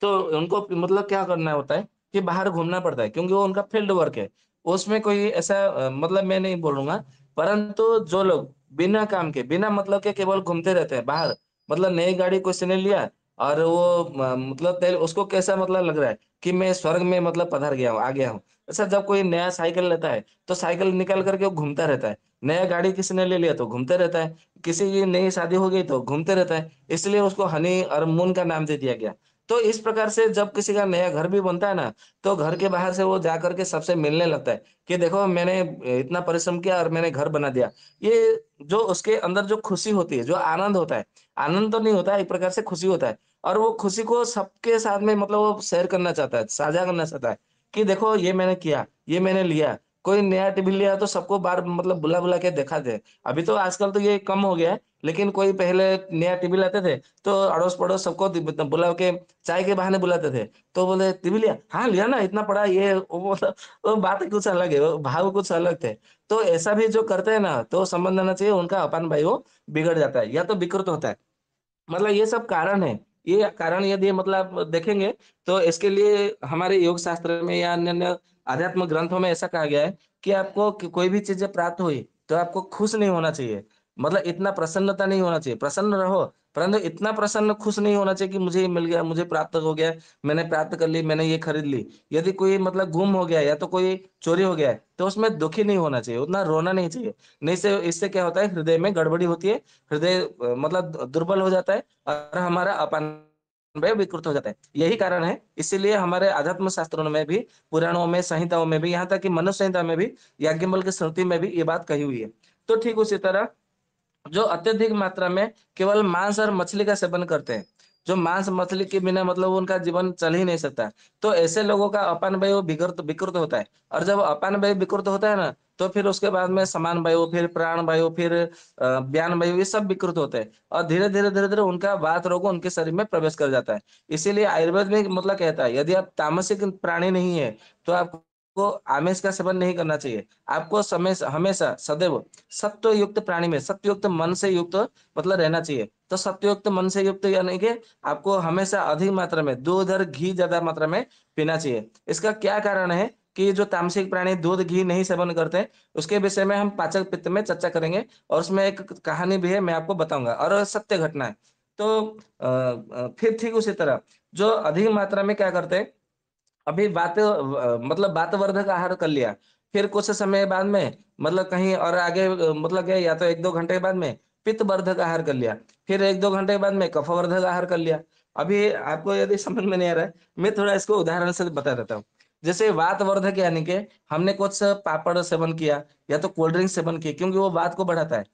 तो उनको मतलब क्या करना होता है कि बाहर घूमना पड़ता है क्योंकि वो उनका फील्ड वर्क है उसमें कोई ऐसा मतलब मैं नहीं बोलूंगा परंतु जो लोग बिना काम के बिना मतलब के केवल घूमते रहते हैं बाहर मतलब नई गाड़ी किसी ने लिया और वो मतलब उसको कैसा मतलब लग रहा है कि मैं स्वर्ग में मतलब पधार गया हूँ आ गया हूँ ऐसा अच्छा, जब कोई नया साइकिल लेता है तो साइकिल निकाल करके वो घूमता रहता है नया गाड़ी किसी ने ले लिया तो घूमते रहता है किसी की नई शादी हो गई तो घूमते रहता है इसलिए उसको हनी और मून का नाम दे दिया गया तो इस प्रकार से जब किसी का नया घर भी बनता है ना तो घर के बाहर से वो जा करके सबसे मिलने लगता है कि देखो मैंने इतना परिश्रम किया और मैंने घर बना दिया ये जो उसके अंदर जो खुशी होती है जो आनंद होता है आनंद तो नहीं होता है एक प्रकार से खुशी होता है और वो खुशी को सबके साथ में मतलब वो शेयर करना चाहता है साझा करना चाहता है कि देखो ये मैंने किया ये मैंने लिया कोई नया टीवी लिया तो सबको बार मतलब बुला बुला के देखा दे अभी तो आजकल तो ये कम हो गया है लेकिन कोई पहले नया टीवी लाते थे तो अड़ोस पड़ोस सबको मतलब बुला के चाय के बहाने बुलाते थे तो बोले टीवी लिया हाँ लिया ना इतना पड़ा ये वो तो बात कुछ अलग है भाव कुछ अलग थे तो ऐसा भी जो करते हैं ना तो समझ आना चाहिए उनका अपान भाई वो बिगड़ जाता है या तो विकृत होता है मतलब ये सब कारण है ये कारण यदि मतलब देखेंगे तो इसके लिए हमारे योग शास्त्र में या अन्य अन्य आध्यात्म ग्रंथों में ऐसा कहा गया है कि आपको कोई भी चीजें प्राप्त हुई तो आपको खुश नहीं होना चाहिए मतलब इतना प्रसन्नता नहीं होना चाहिए प्रसन्न रहो परंतु इतना प्रसन्न खुश नहीं होना चाहिए कि मुझे ये मिल गया मुझे प्राप्त हो गया मैंने प्राप्त कर ली मैंने ये खरीद ली यदि कोई मतलब गुम हो गया या तो कोई चोरी हो गया तो उसमें दुखी नहीं होना चाहिए उतना रोना नहीं चाहिए नहीं से इससे क्या होता है हृदय में गड़बड़ी होती है हृदय मतलब दुर्बल हो जाता है और हमारा अपान विकृत हो जाता है यही कारण है इसीलिए हमारे आध्यात्म शास्त्रों में भी पुराणों में संहिताओं में भी यहाँ तक कि मनुष्य संहिता में भी याज्ञ बल की स्मृति में भी ये बात कही हुई है तो ठीक उसी तरह जो अत्यधिक मात्रा में केवल मांस और मछली का सेवन करते हैं जो मांस मछली के बिना मतलब उनका जीवन चल ही नहीं सकता तो ऐसे लोगों का अपान वायु विकृत विकृत होता है और जब अपान वायु विकृत होता है ना तो फिर उसके बाद में समान वायु फिर प्राण वायु फिर ज्ञान वायु ये सब विकृत होते हैं और धीरे धीरे धीरे धीरे उनका वात रोग उनके शरीर में प्रवेश कर जाता है इसीलिए आयुर्वेद में मतलब कहता है यदि आप तामसिक प्राणी नहीं है तो आप आपको आमेश का सेवन नहीं करना चाहिए आपको समय हमेशा सदैव सत्य युक्त प्राणी में सत्ययुक्त मन से युक्त मतलब रहना चाहिए तो सत्ययुक्त मन से युक्त यानी कि आपको हमेशा अधिक मात्रा में दूध और घी ज्यादा मात्रा में पीना चाहिए इसका क्या कारण है कि जो तामसिक प्राणी दूध घी नहीं सेवन करते हैं उसके विषय में हम पाचक पित्त में चर्चा करेंगे और उसमें एक कहानी भी है मैं आपको बताऊंगा और सत्य घटना है तो फिर ठीक उसी तरह जो अधिक मात्रा में क्या करते हैं अभी बात मतलब बातवर्धक आहार कर लिया फिर कुछ समय बाद में मतलब कहीं और आगे मतलब गए या तो एक दो घंटे बाद में पित्तवर्धक आहार कर लिया फिर एक दो घंटे बाद में कफवर्धक आहार कर लिया अभी आपको यदि समझ में नहीं आ रहा है मैं थोड़ा इसको उदाहरण से बता देता हूँ जैसे वात वर्धक यानी के हमने कुछ पापड़ सेवन किया या तो कोल्ड ड्रिंक सेवन किया क्योंकि वो वात को बढ़ाता है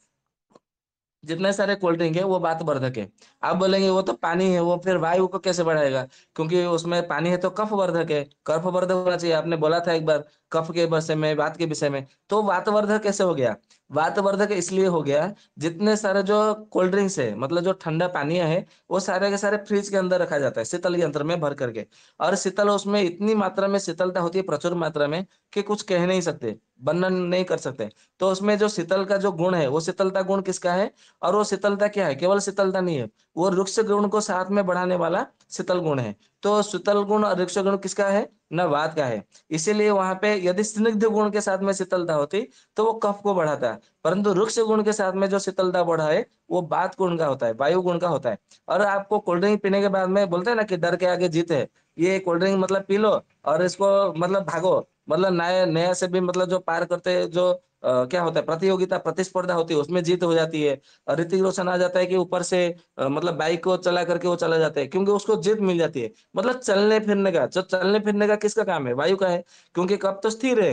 जितने सारे कोल्ड ड्रिंक है वो बात वर्धक है आप बोलेंगे वो तो पानी है वो फिर वायु को कैसे बढ़ाएगा क्योंकि उसमें पानी है तो कफ वर्धक है कफ वर्धक होना चाहिए आपने बोला था एक बार कफ के विषय में वात के विषय में तो वातवर्धक कैसे हो गया वातवर्धक इसलिए हो गया जितने सारे जो कोल्ड ड्रिंक्स है मतलब जो ठंडा पानी है वो सारे के सारे फ्रिज के अंदर रखा जाता है शीतल यंत्र में भर करके और शीतल उसमें इतनी मात्रा में शीतलता होती है प्रचुर मात्रा में कि कुछ कह नहीं सकते वर्णन नहीं कर सकते तो उसमें जो शीतल का जो गुण है वो शीतलता गुण किसका है और वो शीतलता क्या है केवल शीतलता नहीं है वो रुक्ष गुण को साथ में बढ़ाने वाला शीतल गुण है तो शीतल गुण और रिक्ष गुण किसका है न नवाद का है इसीलिए वहां पे यदि स्निग्ध गुण के साथ में शीतलता होती तो वो कफ को बढ़ाता परंतु रुक्ष गुण के साथ में जो शीतलता बढ़ा है वो बात गुण का होता है वायु गुण का होता है और आपको कोल्ड ड्रिंक पीने के बाद में बोलते हैं ना कि डर के आगे जीत है ये कोल्ड ड्रिंक मतलब पी लो और इसको मतलब भागो मतलब नया नया से भी मतलब जो पार करते जो क्या होता है प्रतियोगिता प्रतिस्पर्धा होती है उसमें जीत हो जाती है ऋतिक रोशन आ जाता है कि ऊपर से मतलब बाइक को चला करके वो चला जाता है क्योंकि उसको जीत मिल जाती है मतलब चलने फिरने का जो चलने फिरने का किसका काम है वायु का है क्योंकि कब तो स्थिर है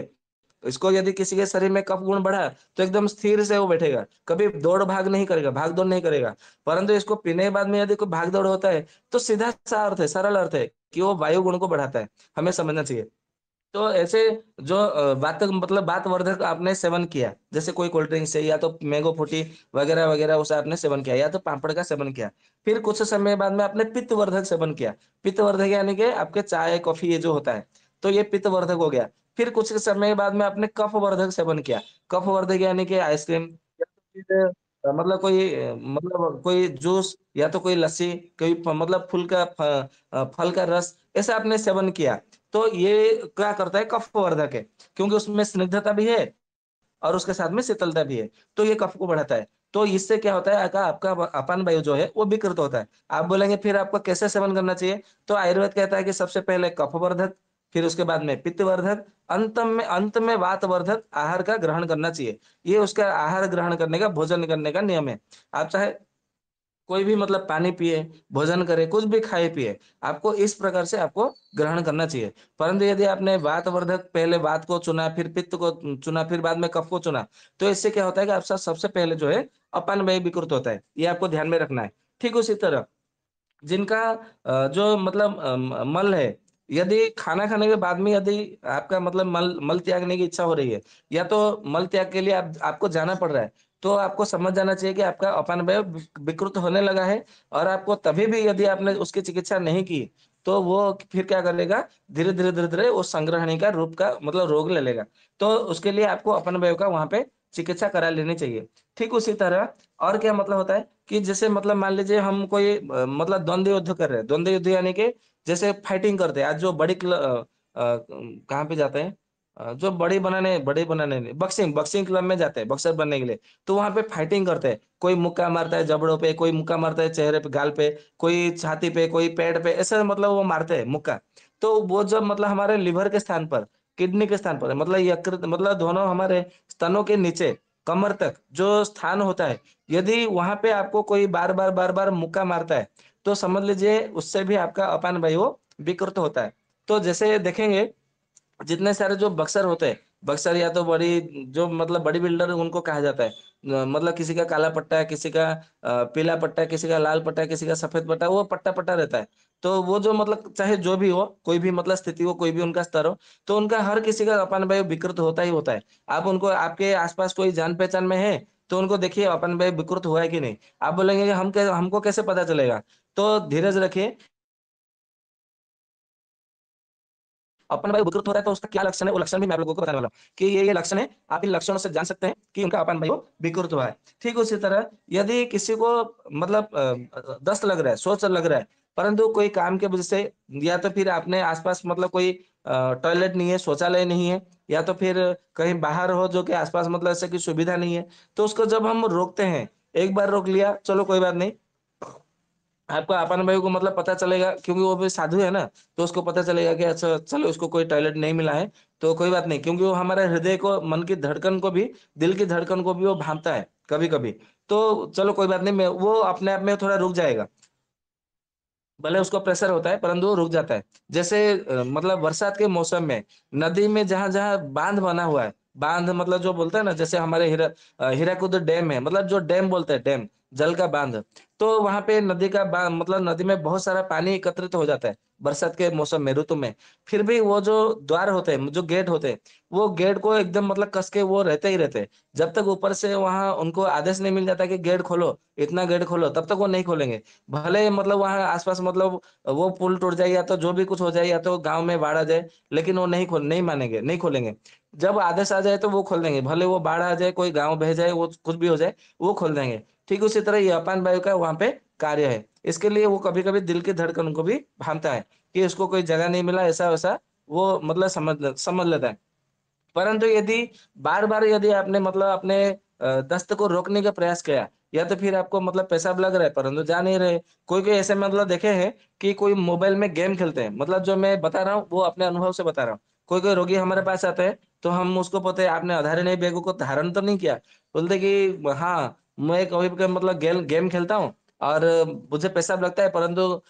इसको यदि किसी के शरीर में कफ गुण बढ़ा तो एकदम स्थिर से वो बैठेगा कभी दौड़ भाग नहीं करेगा भाग दौड़ नहीं करेगा परंतु इसको पीने के बाद में यदि कोई भाग दौड़ होता है तो सीधा सा अर्थ है सरल अर्थ है कि वो वायु गुण को बढ़ाता है हमें समझना चाहिए तो ऐसे जो बात मतलब बात वर्धक आपने सेवन किया जैसे कोई कोल्ड ड्रिंक से या तो मैंगो फूटी वगैरह वगैरह उसे आपने सेवन किया या तो पापड़ का सेवन किया फिर कुछ समय बाद में आपने पित्त वर्धक सेवन किया पित्त वर्धक यानी कि आपके चाय कॉफी ये जो होता है तो ये पित्त वर्धक हो गया फिर कुछ समय बाद में आपने कफ वर्धक सेवन किया कफ वर्धक यानी कि आइसक्रीम तो मतलब कोई मतलब कोई जूस या तो कोई लस्सी कोई मतलब फूल का फल का रस ऐसा आपने सेवन किया तो ये क्या करता है कफ वर्धक है क्योंकि उसमें स्निग्धता भी है और उसके साथ में शीतलता भी है तो ये कफ को बढ़ाता है तो इससे क्या होता है आका, आपका अपान वायु जो है वो विकृत होता है आप बोलेंगे फिर आपको कैसे सेवन करना चाहिए तो आयुर्वेद कहता है कि सबसे पहले कफवर्धक फिर उसके बाद में पित्तवर्धक अंत में अंत में वातवर्धक आहार का ग्रहण करना चाहिए ये उसका आहार ग्रहण करने का भोजन करने का नियम है आप चाहे कोई भी मतलब पानी पिए भोजन करे कुछ भी खाए पिए आपको इस प्रकार से आपको ग्रहण करना चाहिए परंतु यदि आपने वात वर्धक पहले वात को चुना फिर पित्त को चुना फिर बाद में कफ को चुना तो इससे क्या होता है कि आपका सबसे पहले जो है अपान व्यय विकृत होता है ये आपको ध्यान में रखना है ठीक उसी तरह जिनका जो मतलब मल है यदि खाना खाने के बाद में यदि आपका मतलब मल मल त्यागने की इच्छा हो रही है या तो मल त्याग के लिए आप आपको जाना पड़ रहा है तो आपको समझ जाना चाहिए कि आपका अपान वायु विकृत होने लगा है और आपको तभी भी यदि आपने उसकी चिकित्सा नहीं की तो वो फिर क्या करेगा धीरे धीरे धीरे धीरे वो संग्रहणी का रूप का मतलब रोग ले लेगा तो उसके लिए आपको अपन वायु का वहां पे चिकित्सा करा लेनी चाहिए ठीक उसी तरह और क्या मतलब होता है कि जैसे मतलब मान लीजिए हम कोई मतलब द्वंद्व युद्ध कर रहे हैं द्वंद्व युद्ध यानी कि जैसे फाइटिंग करते हैं आज जो बड़ी कहाँ पे जाते हैं जो बड़े बनाने बड़े बनाने बॉक्सिंग बॉक्सिंग क्लब में जाते हैं बॉक्सर बनने के लिए तो वहां पे फाइटिंग करते हैं कोई मुक्का मारता है जबड़ों पे कोई मुक्का मारता है चेहरे पे गाल पे कोई छाती पे कोई पेड़ पे ऐसे मतलब वो मारते हैं मुक्का तो वो जब मतलब हमारे लिवर के स्थान पर किडनी के स्थान पर मतलब यकृत मतलब दोनों हमारे स्तनों के नीचे कमर तक जो स्थान होता है यदि वहां पे आपको कोई बार बार बार बार मुक्का मारता है तो समझ लीजिए उससे भी आपका अपान वायु विकृत होता है तो जैसे देखेंगे जितने सारे जो बक्सर होते हैं बक्सर या तो बड़ी जो मतलब बड़ी बिल्डर उनको कहा जाता है मतलब किसी का काला पट्टा है किसी का पीला पट्टा है किसी का लाल पट्टा है किसी का सफेद पट्टा है वो पट्टा पट्टा रहता है तो वो जो मतलब चाहे जो भी हो कोई भी मतलब स्थिति हो कोई भी उनका स्तर हो तो उनका हर किसी का अपन भाई विकृत होता ही होता है आप उनको आपके आसपास कोई जान पहचान में है तो उनको देखिए अपन भाई विकृत हुआ है कि नहीं आप बोलेंगे हम हमको कैसे पता चलेगा तो धीरज रखिए अपन भाई उद्गृत हो रहा है तो उसका क्या लक्षण है वो लक्षण भी मैं आप लोगों को बताने वाला हूँ कि ये ये लक्षण है आप इन लक्षणों से जान सकते हैं कि उनका अपन भाई विकृत हुआ है ठीक उसी तरह यदि किसी को मतलब दस्त लग रहा है सोच लग रहा है परंतु कोई काम के वजह से या तो फिर आपने आसपास मतलब कोई टॉयलेट नहीं है शौचालय नहीं है या तो फिर कहीं बाहर हो जो कि आसपास मतलब ऐसे की सुविधा नहीं है तो उसको जब हम रोकते हैं एक बार रोक लिया चलो कोई बात नहीं आपका आपन भाई को मतलब पता चलेगा क्योंकि वो भी साधु है ना तो उसको पता चलेगा कि अच्छा चलो उसको कोई टॉयलेट नहीं मिला है तो कोई बात नहीं क्योंकि वो हमारे हृदय को मन की धड़कन को भी दिल की धड़कन को भी वो भांपता है कभी कभी तो चलो कोई बात नहीं मैं वो अपने आप में थोड़ा रुक जाएगा भले उसको प्रेशर होता है परंतु रुक जाता है जैसे मतलब बरसात के मौसम में नदी में जहां जहां बांध बना हुआ है बांध मतलब जो बोलते हैं ना जैसे हमारे हीरा हीराकुद डैम है मतलब जो डैम बोलते हैं डैम जल का बांध तो वहां पे नदी का बांध मतलब नदी में बहुत सारा पानी एकत्रित हो जाता है बरसात के मौसम में ऋतु में फिर भी वो जो द्वार होते हैं जो गेट होते हैं वो गेट को एकदम मतलब कस के वो रहते ही रहते हैं जब तक ऊपर से वहां उनको आदेश नहीं मिल जाता कि गेट खोलो इतना गेट खोलो तब तक वो नहीं खोलेंगे भले मतलब वहां आसपास मतलब वो पुल टूट जाए या तो जो भी कुछ हो जाए या तो गाँव में बाढ़ आ जाए लेकिन वो नहीं खोल नहीं मानेंगे नहीं खोलेंगे जब आदेश आ जाए तो वो खोल देंगे भले वो बाढ़ आ जाए कोई गाँव बह जाए वो कुछ भी हो जाए वो खोल देंगे ठीक उसी तरह ये अपान वायु का वहां पे कार्य है इसके लिए वो कभी कभी दिल की धड़कन को भी भानता है कि उसको कोई जगह नहीं मिला ऐसा वैसा वो मतलब समझ समझ लेता है परंतु यदि बार बार यदि आपने मतलब अपने दस्त को रोकने का प्रयास किया या तो फिर आपको मतलब पैसा लग रहा है परंतु जा नहीं रहे कोई कोई ऐसे मतलब देखे हैं कि कोई मोबाइल में गेम खेलते हैं मतलब जो मैं बता रहा हूँ वो अपने अनुभव से बता रहा हूँ कोई कोई रोगी हमारे पास आते हैं तो हम उसको पता है आपने आधार नहीं बैगों को धारण तो नहीं किया बोलते कि हाँ मैं कभी कभी मतलब गेम गेम खेलता हूँ और मुझे पैसा लगता है परंतु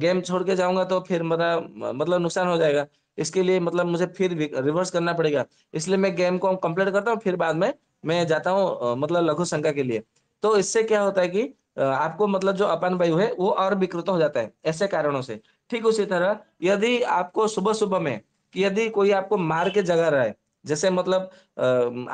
गेम छोड़ के जाऊंगा तो फिर मेरा मतलब नुकसान हो जाएगा इसके लिए मतलब मुझे फिर रिवर्स करना पड़ेगा इसलिए मैं गेम को कंप्लीट करता हूँ फिर बाद में मैं जाता हूँ मतलब लघु शंका के लिए तो इससे क्या होता है कि आपको मतलब जो अपान वायु है वो और विकृत हो जाता है ऐसे कारणों से ठीक उसी तरह यदि आपको सुबह सुबह में यदि कोई आपको मार के जगा रहा है जैसे मतलब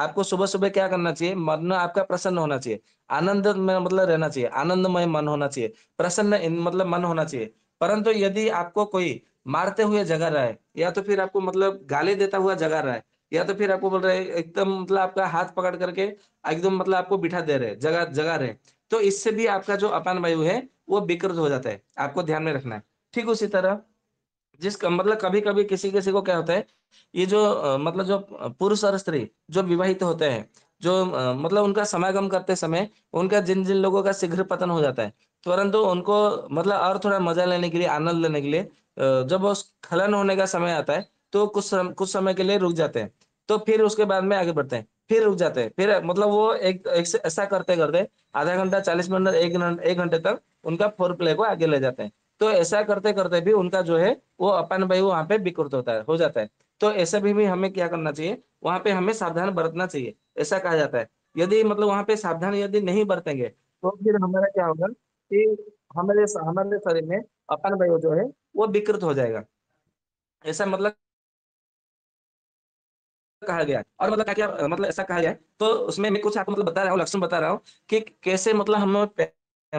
आपको सुबह सुबह क्या करना चाहिए मन आपका प्रसन्न होना चाहिए आनंद में मतलब रहना चाहिए आनंदमय मन होना चाहिए प्रसन्न मतलब मन होना चाहिए परंतु यदि आपको कोई मारते हुए जगा रहा है या तो फिर आपको मतलब गाली देता हुआ जगा रहा है या तो फिर आपको बोल रहे एकदम मतलब आपका हाथ पकड़ करके एकदम मतलब आपको बिठा दे रहे जगा जगा रहे तो इससे भी आपका जो अपान वायु है वो विकृत हो जाता है आपको ध्यान में रखना है ठीक उसी तरह जिस मतलब कभी कभी किसी किसी को क्या होता है ये जो मतलब जो पुरुष और स्त्री जो विवाहित होते हैं जो मतलब उनका समागम करते समय उनका जिन जिन लोगों का शीघ्र पतन हो जाता है परंतु उनको मतलब और थोड़ा मजा लेने के लिए आनंद लेने के लिए जब उस खलन होने का समय आता है तो कुछ सम, कुछ समय के लिए रुक जाते हैं तो फिर उसके बाद में आगे बढ़ते हैं फिर रुक जाते हैं फिर मतलब वो एक, एक ऐसा करते करते आधा घंटा चालीस मिनट एक घंटे तक उनका फोर प्ले को आगे ले जाते हैं तो ऐसा करते करते भी उनका जो है वो अपन वायु वहाँ पे विकृत होता है हो जाता है तो ऐसे भी, भी हमें क्या करना चाहिए वहाँ पे हमें सावधान बरतना चाहिए ऐसा कहा जाता है यदि मतलब वहाँ पे सावधान यदि नहीं बरतेंगे तो फिर हमारा क्या होगा कि हमारे हमारे शरीर में अपान वायु जो है वो विकृत हो जाएगा ऐसा मतलब कहा गया और मतलब क्या मतलब ऐसा कहा गया तो उसमें मैं कुछ आपको मतलब बता रहा हूँ लक्षण बता रहा हूँ कि कैसे मतलब हम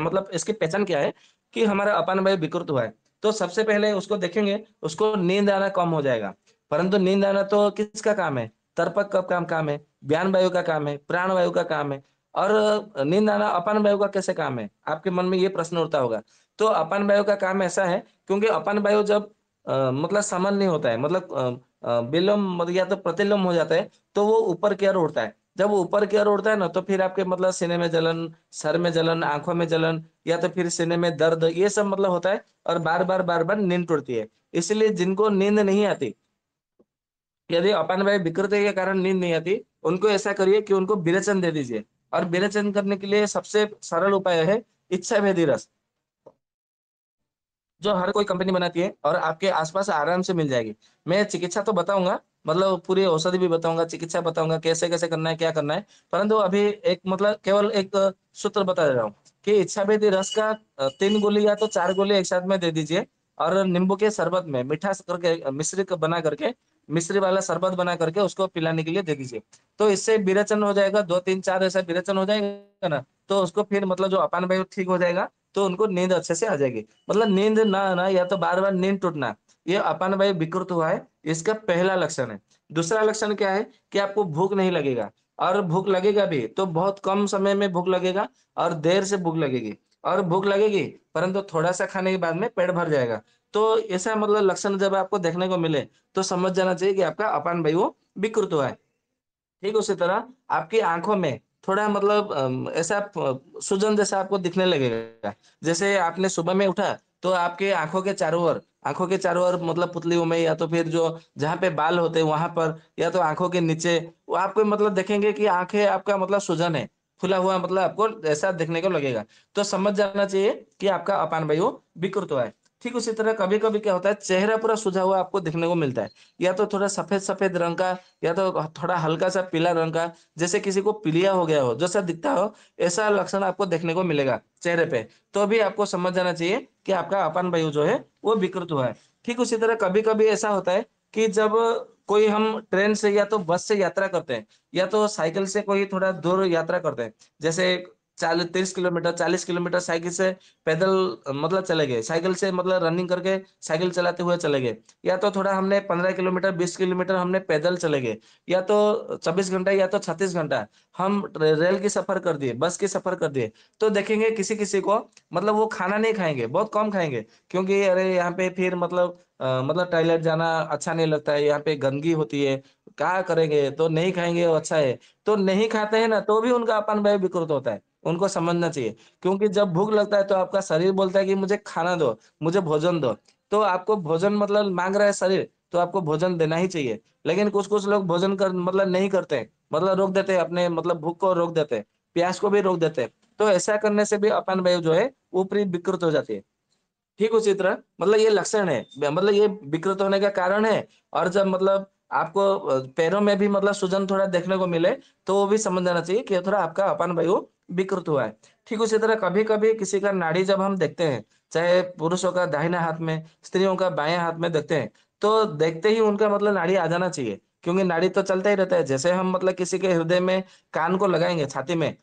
मतलब इसकी पहचान क्या है कि हमारा अपान वायु विकृत हुआ है तो सबसे पहले उसको देखेंगे उसको नींद आना कम हो जाएगा परंतु नींद आना तो किसका काम है तर्पक का काम काम है ज्ञान वायु का काम है प्राण वायु का काम है और नींद आना अपान वायु का कैसे काम है आपके मन में ये प्रश्न उठता होगा तो अपान वायु का काम ऐसा है क्योंकि अपान वायु जब आ, मतलब समन नहीं होता है मतलब विलोम मतलब या तो प्रतिलोम हो जाता है तो वो ऊपर की ओर उड़ता है जब ऊपर की ओर उड़ता है ना तो फिर आपके मतलब सीने में जलन सर में जलन आंखों में जलन या तो फिर सीने में दर्द ये सब मतलब होता है और बार बार बार बार नींद टूटती है इसलिए जिनको नींद नहीं आती यदि अपान भाई विकृति के कारण नींद नहीं आती उनको ऐसा करिए कि उनको विरचन दे दीजिए और विरचन करने के लिए सबसे सरल उपाय है इच्छा भेदी रस जो हर कोई कंपनी बनाती है और आपके आसपास आराम से मिल जाएगी मैं चिकित्सा तो बताऊंगा मतलब पूरी औषधि भी बताऊंगा चिकित्सा बताऊंगा कैसे कैसे करना है क्या करना है परंतु अभी एक मतलब केवल एक सूत्र बता दे रहा हूँ कि इच्छा भेदी रस का तीन गोली या तो चार गोली एक साथ में दे दीजिए और नींबू के शरबत में मीठा करके मिश्री बना करके मिश्री वाला शरबत बना करके उसको पिलाने के लिए दे दीजिए तो इससे विरेचन हो जाएगा दो तीन चार ऐसा विरेचन हो जाएगा ना तो उसको फिर मतलब जो अपान वायु ठीक हो जाएगा तो उनको नींद अच्छे से आ जाएगी मतलब नींद ना ना या तो बार बार नींद टूटना ये अपान वायु विकृत हुआ है इसका पहला लक्षण है दूसरा लक्षण क्या है कि आपको भूख नहीं लगेगा और भूख लगेगा भी तो बहुत कम समय में भूख लगेगा और देर से भूख लगेगी और भूख लगेगी परंतु थोड़ा सा खाने के बाद में पेट भर जाएगा तो ऐसा मतलब लक्षण जब आपको देखने को मिले तो समझ जाना चाहिए कि आपका अपान वायु विकृत हुआ है ठीक उसी तरह आपकी आंखों में थोड़ा मतलब ऐसा सुजन जैसा आपको दिखने लगेगा जैसे आपने सुबह में उठा तो आपके आंखों के चारों ओर आंखों के चारों ओर मतलब पुतलियों में या तो फिर जो जहाँ पे बाल होते हैं वहां पर या तो आंखों के नीचे वो आपको मतलब देखेंगे कि आंखें आपका मतलब सूजन है खुला हुआ मतलब आपको ऐसा देखने को लगेगा तो समझ जाना चाहिए कि आपका अपान वायु विकृत हुआ है ठीक उसी तरह कभी कभी क्या होता है चेहरा पूरा सुझा हुआ आपको देखने को मिलता है या तो थोड़ा सफेद सफेद रंग का या तो थोड़ा हल्का सा पीला रंग का जैसे किसी को पीलिया हो गया हो जैसा दिखता हो ऐसा लक्षण आपको देखने को मिलेगा चेहरे पे तो भी आपको समझ जाना चाहिए कि आपका अपान वायु जो है वो विकृत हुआ है ठीक उसी तरह कभी कभी ऐसा होता है कि जब कोई हम ट्रेन से या तो बस से यात्रा करते हैं या तो साइकिल से कोई थोड़ा दूर यात्रा करते हैं जैसे चालीस तीस किलोमीटर चालीस किलोमीटर साइकिल से पैदल मतलब चले गए साइकिल से मतलब रनिंग करके साइकिल चलाते हुए चले गए या तो थोड़ा हमने पंद्रह किलोमीटर बीस किलोमीटर हमने पैदल चले गए या तो चौबीस घंटा या तो छत्तीस घंटा हम रेल की सफर कर दिए बस की सफर कर दिए तो देखेंगे किसी किसी को मतलब वो खाना नहीं खाएंगे बहुत कम खाएंगे क्योंकि अरे यहाँ पे फिर मतलब आ, मतलब टॉयलेट जाना अच्छा नहीं लगता है यहाँ पे गंदगी होती है क्या करेंगे तो नहीं खाएंगे अच्छा है तो नहीं खाते हैं ना तो भी उनका अपन व्यय विकृत होता है उनको समझना चाहिए क्योंकि जब भूख लगता है तो आपका शरीर बोलता है कि मुझे खाना दो मुझे भोजन दो तो आपको भोजन मतलब मांग रहा है शरीर तो आपको भोजन देना ही चाहिए लेकिन कुछ कुछ लोग भोजन कर मतलब नहीं करते मतलब रोक देते हैं अपने मतलब भूख को रोक देते हैं प्यास को भी रोक देते हैं तो ऐसा करने से भी अपन वायु जो है ऊपरी विकृत हो जाती है ठीक उसी तरह मतलब ये लक्षण है मतलब ये विकृत होने का कारण है और जब मतलब आपको पैरों में भी मतलब सूजन थोड़ा देखने को मिले तो वो भी समझ जाना चाहिए कि थोड़ा आपका अपान वायु विकृत हुआ है ठीक उसी तरह कभी कभी किसी का नाड़ी जब हम देखते हैं चाहे पुरुषों का दाहिना हाथ में स्त्रियों का बाएं हाथ में देखते हैं तो देखते ही उनका मतलब नाड़ी आ जाना चाहिए क्योंकि नाड़ी तो चलता ही रहता है जैसे हम मतलब किसी के हृदय में कान को लगाएंगे छाती में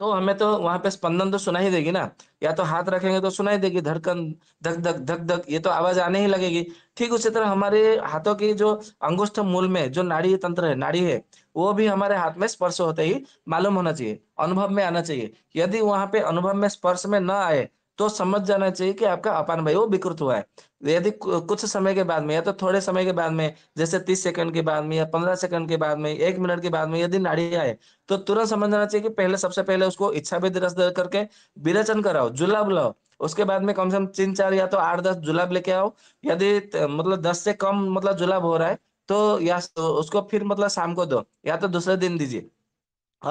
तो हमें तो वहां पे स्पंदन तो सुनाई देगी ना या तो हाथ रखेंगे तो सुनाई देगी धड़कन धक धक धक धक ये तो आवाज आने ही लगेगी ठीक उसी तरह हमारे हाथों की जो अंगुष्ठ मूल में जो नाड़ी तंत्र है नाड़ी है वो भी हमारे हाथ में स्पर्श होते ही मालूम होना चाहिए अनुभव में आना चाहिए यदि वहां पे अनुभव में स्पर्श में न आए तो समझ जाना चाहिए कि आपका अपान भाई वो विकृत हुआ है यदि कुछ समय के बाद में या तो थोड़े समय के बाद में जैसे तीस सेकंड के बाद में या पंद्रह सेकंड के बाद में एक मिनट के बाद में यदि नाड़ी आए तो तुरंत समझ जाना चाहिए कि पहले सबसे पहले उसको इच्छा भी रस करके विरचन कराओ जुलाब लाओ उसके बाद में कम से कम तीन चार या तो आठ दस जुलाब लेके आओ यदि मतलब दस से कम मतलब जुलाब हो रहा है तो या उसको फिर मतलब शाम को दो या तो दूसरे दिन दीजिए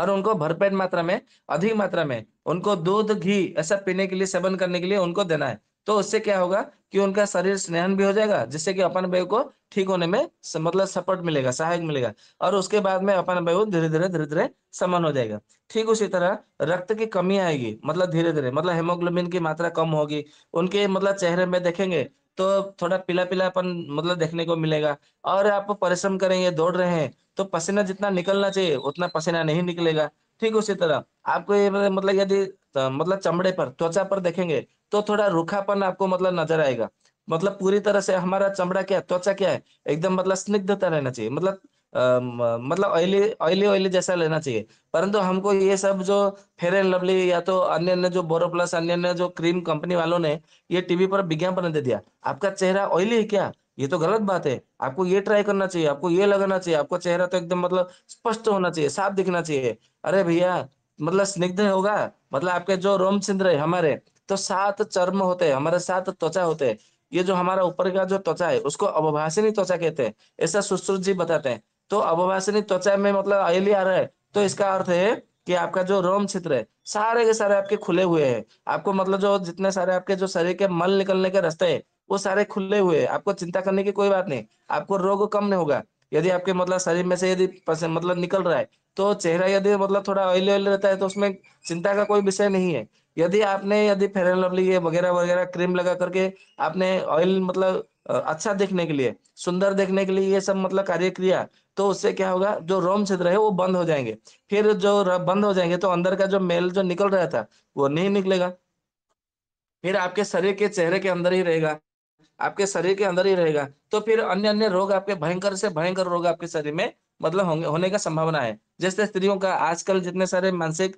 और उनको भरपेट मात्रा में अधिक मात्रा में उनको दूध घी ऐसा पीने के लिए सेवन करने के लिए उनको देना है तो उससे क्या होगा कि उनका शरीर स्नेहन भी हो जाएगा जिससे कि अपन वायु को ठीक होने में मतलब सपोर्ट मिलेगा सहायक मिलेगा और उसके बाद में अपन वायु धीरे धीरे धीरे धीरे समान हो जाएगा ठीक उसी तरह रक्त की कमी आएगी मतलब धीरे धीरे मतलब हेमोग्लोबिन की मात्रा कम होगी उनके मतलब चेहरे में देखेंगे तो थोड़ा पीला अपन मतलब देखने को मिलेगा और आप परिश्रम करेंगे दौड़ रहे हैं तो पसीना जितना निकलना चाहिए उतना पसीना नहीं निकलेगा ठीक उसी तरह आपको ये मतलब, मतलब यदि मतलब चमड़े पर त्वचा पर देखेंगे तो थोड़ा रूखापन आपको मतलब नजर आएगा मतलब पूरी तरह से हमारा चमड़ा क्या है त्वचा क्या है एकदम मतलब स्निग्धता रहना चाहिए मतलब आ, मतलब ऑयली ऑयली ऑयली जैसा लेना चाहिए परंतु हमको ये सब जो फेयर एंड लवली या तो अन्य अन्य जो बोरो प्लस अन्य अन्य जो क्रीम कंपनी वालों ने ये टीवी पर विज्ञापन दे दिया आपका चेहरा ऑयली है क्या ये तो गलत बात है आपको ये ट्राई करना चाहिए आपको ये लगाना चाहिए आपका चेहरा तो एकदम मतलब स्पष्ट होना चाहिए साफ दिखना चाहिए अरे भैया मतलब स्निग्ध होगा मतलब आपके जो रोम छिंद्र है हमारे तो सात चर्म होते हैं हमारे सात त्वचा होते हैं ये जो हमारा ऊपर का जो त्वचा है उसको अवभाषणी त्वचा कहते हैं ऐसा सुश्रुत जी बताते हैं तो अवभाषणी त्वचा में मतलब अयली आ रहा है तो इसका अर्थ है कि आपका जो रोम क्षेत्र है सारे के सारे आपके खुले हुए हैं आपको मतलब जो जितने सारे आपके जो शरीर के मल निकलने के रास्ते हैं वो सारे खुले हुए हैं आपको चिंता करने की कोई बात नहीं आपको रोग कम नहीं होगा यदि आपके मतलब शरीर में से यदि मतलब निकल रहा है तो चेहरा यदि मतलब थोड़ा ऑयली ऑयली रहता है तो उसमें चिंता का कोई विषय नहीं है यदि आपने यदि फेयर लवली ये वगैरह वगैरह क्रीम लगा करके आपने ऑयल मतलब अच्छा देखने के लिए सुंदर देखने के लिए ये सब मतलब कार्य क्रिया तो उससे क्या होगा जो रोम छिद्र है वो बंद हो जाएंगे फिर जो बंद हो जाएंगे तो अंदर का जो मेल जो निकल रहा था वो नहीं निकलेगा फिर आपके शरीर के चेहरे के अंदर ही रहेगा आपके शरीर के अंदर ही रहेगा तो फिर अन्य अन्य रोग आपके भयंकर से भयंकर रोग आपके शरीर में मतलब होंगे होने का संभावना है जैसे स्त्रियों का आजकल जितने सारे मानसिक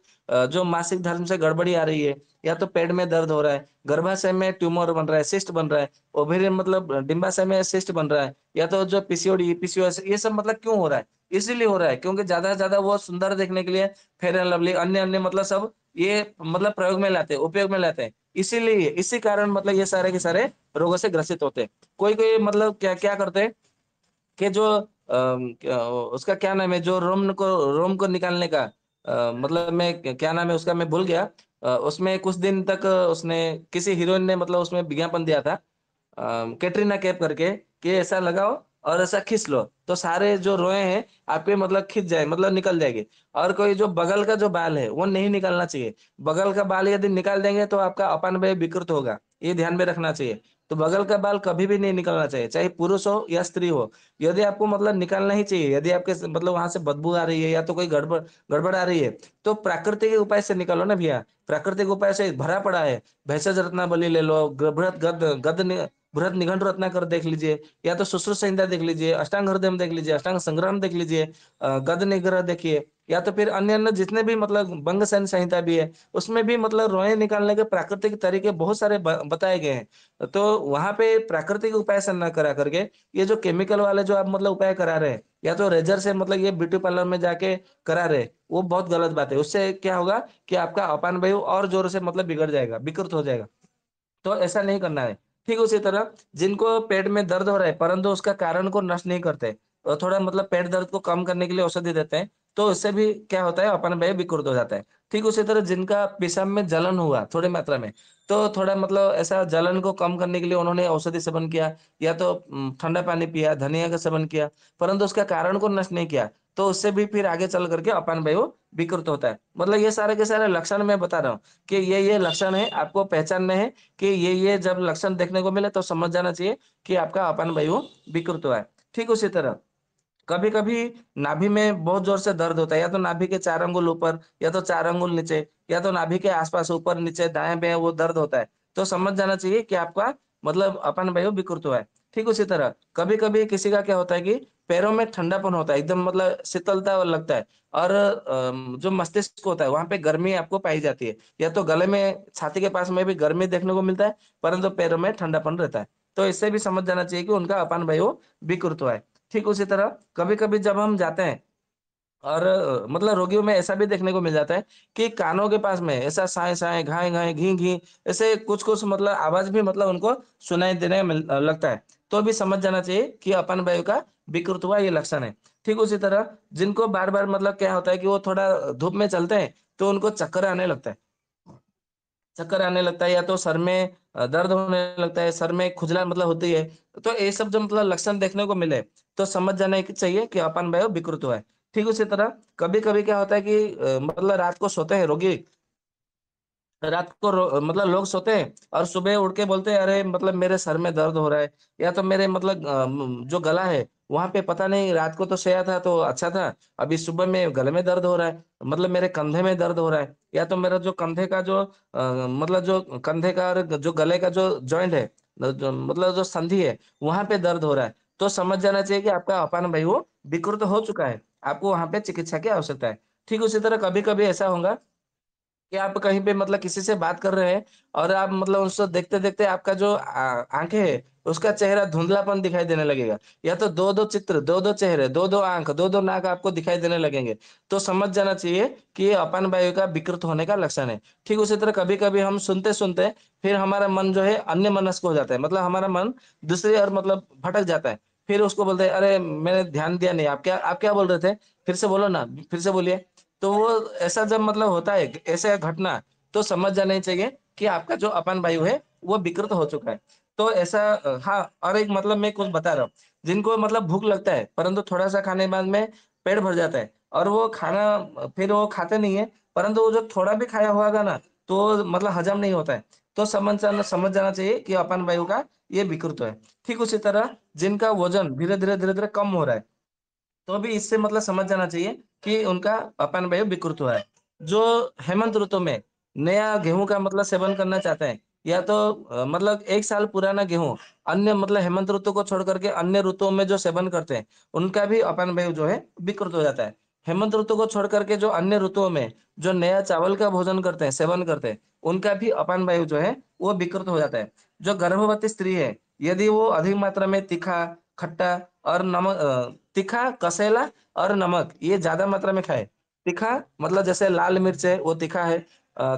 जो मासिक धर्म से गड़बड़ी आ रही है या तो पेट में दर्द हो रहा है गर्भाशय में ट्यूमर बन रहा है सिस्ट बन रहा है ओवेरियन मतलब डिम्बाशय में सिस्ट बन रहा है या तो जो पीसीओडी पीसीओ ये सब मतलब क्यों हो रहा है इसीलिए हो रहा है क्योंकि ज्यादा से ज्यादा वो सुंदर देखने के लिए फेयर एंड लवली अन्य अन्य मतलब सब ये मतलब प्रयोग में लाते हैं उपयोग में लाते हैं इसीलिए इसी कारण मतलब ये सारे के सारे रोगों से ग्रसित होते हैं कोई कोई मतलब क्या क्या करते हैं कि जो आ, उसका क्या नाम है जो रोम को रोम को निकालने का आ, मतलब मैं क्या नाम है उसका मैं भूल गया आ, उसमें कुछ दिन तक उसने किसी हीरोइन ने मतलब उसमें विज्ञापन दिया था कैटरीना कैप करके कि ऐसा लगाओ और ऐसा खींच लो तो सारे जो रोए हैं आपके मतलब खींच जाए मतलब निकल जाएंगे और कोई जो बगल का जो बाल है वो नहीं निकालना चाहिए बगल का बाल यदि निकाल देंगे तो आपका अपान व्यय विकृत होगा ये ध्यान में रखना चाहिए तो बगल का बाल कभी भी नहीं निकलना चाहिए चाहे पुरुष हो या स्त्री हो यदि आपको मतलब निकालना ही चाहिए यदि आपके मतलब वहां से बदबू आ रही है या तो कोई गड़बड़ गड़बड़ आ रही है तो प्राकृतिक उपाय से निकालो ना भैया प्राकृतिक उपाय से भरा पड़ा है भैसज रत्ना बलि ले लो गद गद बृहद निघंट रत्नाकर देख लीजिए या तो सुश्रुत संहिता देख लीजिए अष्टांग हृदय में देख लीजिए अष्टांग संग्रह देख लीजिए गद निग्रह देखिए या तो फिर अन्य अन्य जितने भी मतलब बंग सैन्य संहिता भी है उसमें भी मतलब रोए निकालने के प्राकृतिक तरीके बहुत सारे बताए गए हैं तो वहां पे प्राकृतिक उपाय से न करा करके ये जो केमिकल वाले जो आप मतलब उपाय करा रहे हैं या तो रेजर से मतलब ये ब्यूटी पार्लर में जाके करा रहे वो बहुत गलत बात है उससे क्या होगा कि आपका अपान वायु और जोर से मतलब बिगड़ जाएगा विकृत हो जाएगा तो ऐसा नहीं करना है ठीक उसी तरह जिनको पेट में दर्द हो रहा है परंतु उसका कारण को नष्ट नहीं करते और थोड़ा मतलब पेट दर्द को कम करने के लिए औषधि देते हैं तो उससे भी क्या होता है अपन भाई विकृत हो जाता है ठीक उसी तरह जिनका पेशाब में जलन हुआ थोड़ी मात्रा में तो थोड़ा मतलब ऐसा जलन को कम करने के लिए उन्होंने औषधि सेवन किया या तो ठंडा पानी पिया धनिया का सेवन किया परंतु उसका कारण को नष्ट नहीं किया तो उससे भी फिर आगे चल करके अपान वायु विकृत होता है मतलब ये सारे के सारे लक्षण मैं बता रहा हूँ कि ये ये लक्षण है आपको पहचानने है कि ये ये जब लक्षण देखने को मिले तो समझ जाना चाहिए कि आपका अपान वायु विकृत हुआ है ठीक उसी तरह कभी कभी नाभि में बहुत जोर से दर्द होता है या तो नाभि के चार अंगुल ऊपर या तो चार अंगुल नीचे या तो नाभि के आसपास ऊपर नीचे दाएं बाएं वो दर्द होता है तो समझ जाना चाहिए कि आपका मतलब अपन वायु विकृत हुआ है ठीक उसी तरह कभी कभी किसी का क्या होता है कि पैरों में ठंडापन होता है एकदम मतलब शीतलता लगता है और जो मस्तिष्क होता है वहां पे गर्मी आपको पाई जाती है या तो गले में छाती के पास में भी गर्मी देखने को मिलता है परंतु पैरों में ठंडापन रहता है तो इससे भी समझ जाना चाहिए कि उनका अपान वायु विकृत हुआ है ठीक उसी तरह कभी कभी जब हम जाते हैं और मतलब रोगियों में ऐसा भी देखने को मिल जाता है कि कानों के पास में ऐसा साए साए घाए घाए घी घी ऐसे कुछ कुछ मतलब आवाज भी मतलब उनको सुनाई देने लगता है तो भी समझ जाना चाहिए कि अपन वायु का विकृत हुआ ये लक्षण है ठीक उसी तरह जिनको बार बार मतलब क्या होता है कि वो थोड़ा धूप में चलते हैं तो उनको चक्कर आने लगता है चक्कर आने लगता है या तो सर में दर्द होने लगता है सर में खुजला मतलब होती है तो ये सब जो मतलब लक्षण देखने को मिले तो समझ जाना चाहिए कि अपान वायु विकृत हुआ है ठीक उसी तरह कभी कभी क्या होता है कि मतलब रात को सोते हैं रोगी रात को मतलब लोग सोते हैं और सुबह उठ के बोलते हैं अरे मतलब मेरे सर में दर्द हो रहा है या तो मेरे मतलब जो गला है वहां पे पता नहीं रात को तो सोया था तो अच्छा था अभी सुबह में गले में दर्द हो रहा है मतलब मेरे कंधे में दर्द हो रहा है या तो मेरा जो कंधे का जो आ, मतलब जो कंधे का और जो गले का जो ज्वाइंट है जो, मतलब जो संधि है वहां पे दर्द हो रहा है तो समझ जाना चाहिए कि आपका अपान भाई वो विकृत हो चुका है आपको वहां पे चिकित्सा की आवश्यकता है ठीक उसी तरह कभी कभी ऐसा होगा कि आप कहीं पे मतलब किसी से बात कर रहे हैं और आप मतलब उसको देखते देखते आपका जो आंखें है उसका चेहरा धुंधलापन दिखाई देने लगेगा या तो दो दो चित्र दो दो चेहरे दो दो आंख दो दो नाक आपको दिखाई देने लगेंगे तो समझ जाना चाहिए कि ये अपान वायु का विकृत होने का लक्षण है ठीक उसी तरह कभी कभी हम सुनते सुनते फिर हमारा मन जो है अन्य मनस्क हो जाता है मतलब हमारा मन दूसरी और मतलब भटक जाता है फिर उसको बोलते हैं अरे मैंने ध्यान दिया नहीं आप क्या आप क्या बोल रहे थे फिर से बोलो ना फिर से बोलिए तो वो ऐसा जब मतलब होता है ऐसा घटना तो समझ जाना चाहिए कि आपका जो अपान वायु है वो विकृत हो चुका है तो ऐसा हाँ और एक मतलब मैं कुछ बता रहा हूँ जिनको मतलब भूख लगता है परंतु थोड़ा सा खाने बाद में पेट भर जाता है और वो खाना फिर वो खाते नहीं है परंतु वो जो थोड़ा भी खाया हुआ ना तो मतलब हजम नहीं होता है तो समझ समझ जाना चाहिए कि अपान वायु का ये विकृत है ठीक उसी तरह जिनका वजन धीरे धीरे धीरे धीरे कम हो रहा है तो भी इससे मतलब समझ जाना चाहिए कि उनका अपान वायु विकृत हुआ है जो हेमंत ऋतु में नया गेहूं का मतलब सेवन करना चाहते हैं या तो मतलब एक साल पुराना गेहूं अन्य मतलब हेमंत ऋतु को छोड़ करके अन्य ऋतुओं में जो सेवन करते हैं उनका भी अपान वायु जो है विकृत हो जाता है हेमंत ऋतु को छोड़ करके जो अन्य ऋतुओं में जो नया चावल का भोजन करते हैं सेवन करते हैं उनका भी अपान वायु जो है वो विकृत हो जाता है जो गर्भवती स्त्री है यदि वो अधिक मात्रा में तीखा खट्टा और नमक तीखा कसेला और नमक ये ज्यादा मात्रा में खाए तीखा मतलब जैसे लाल मिर्च है वो तीखा है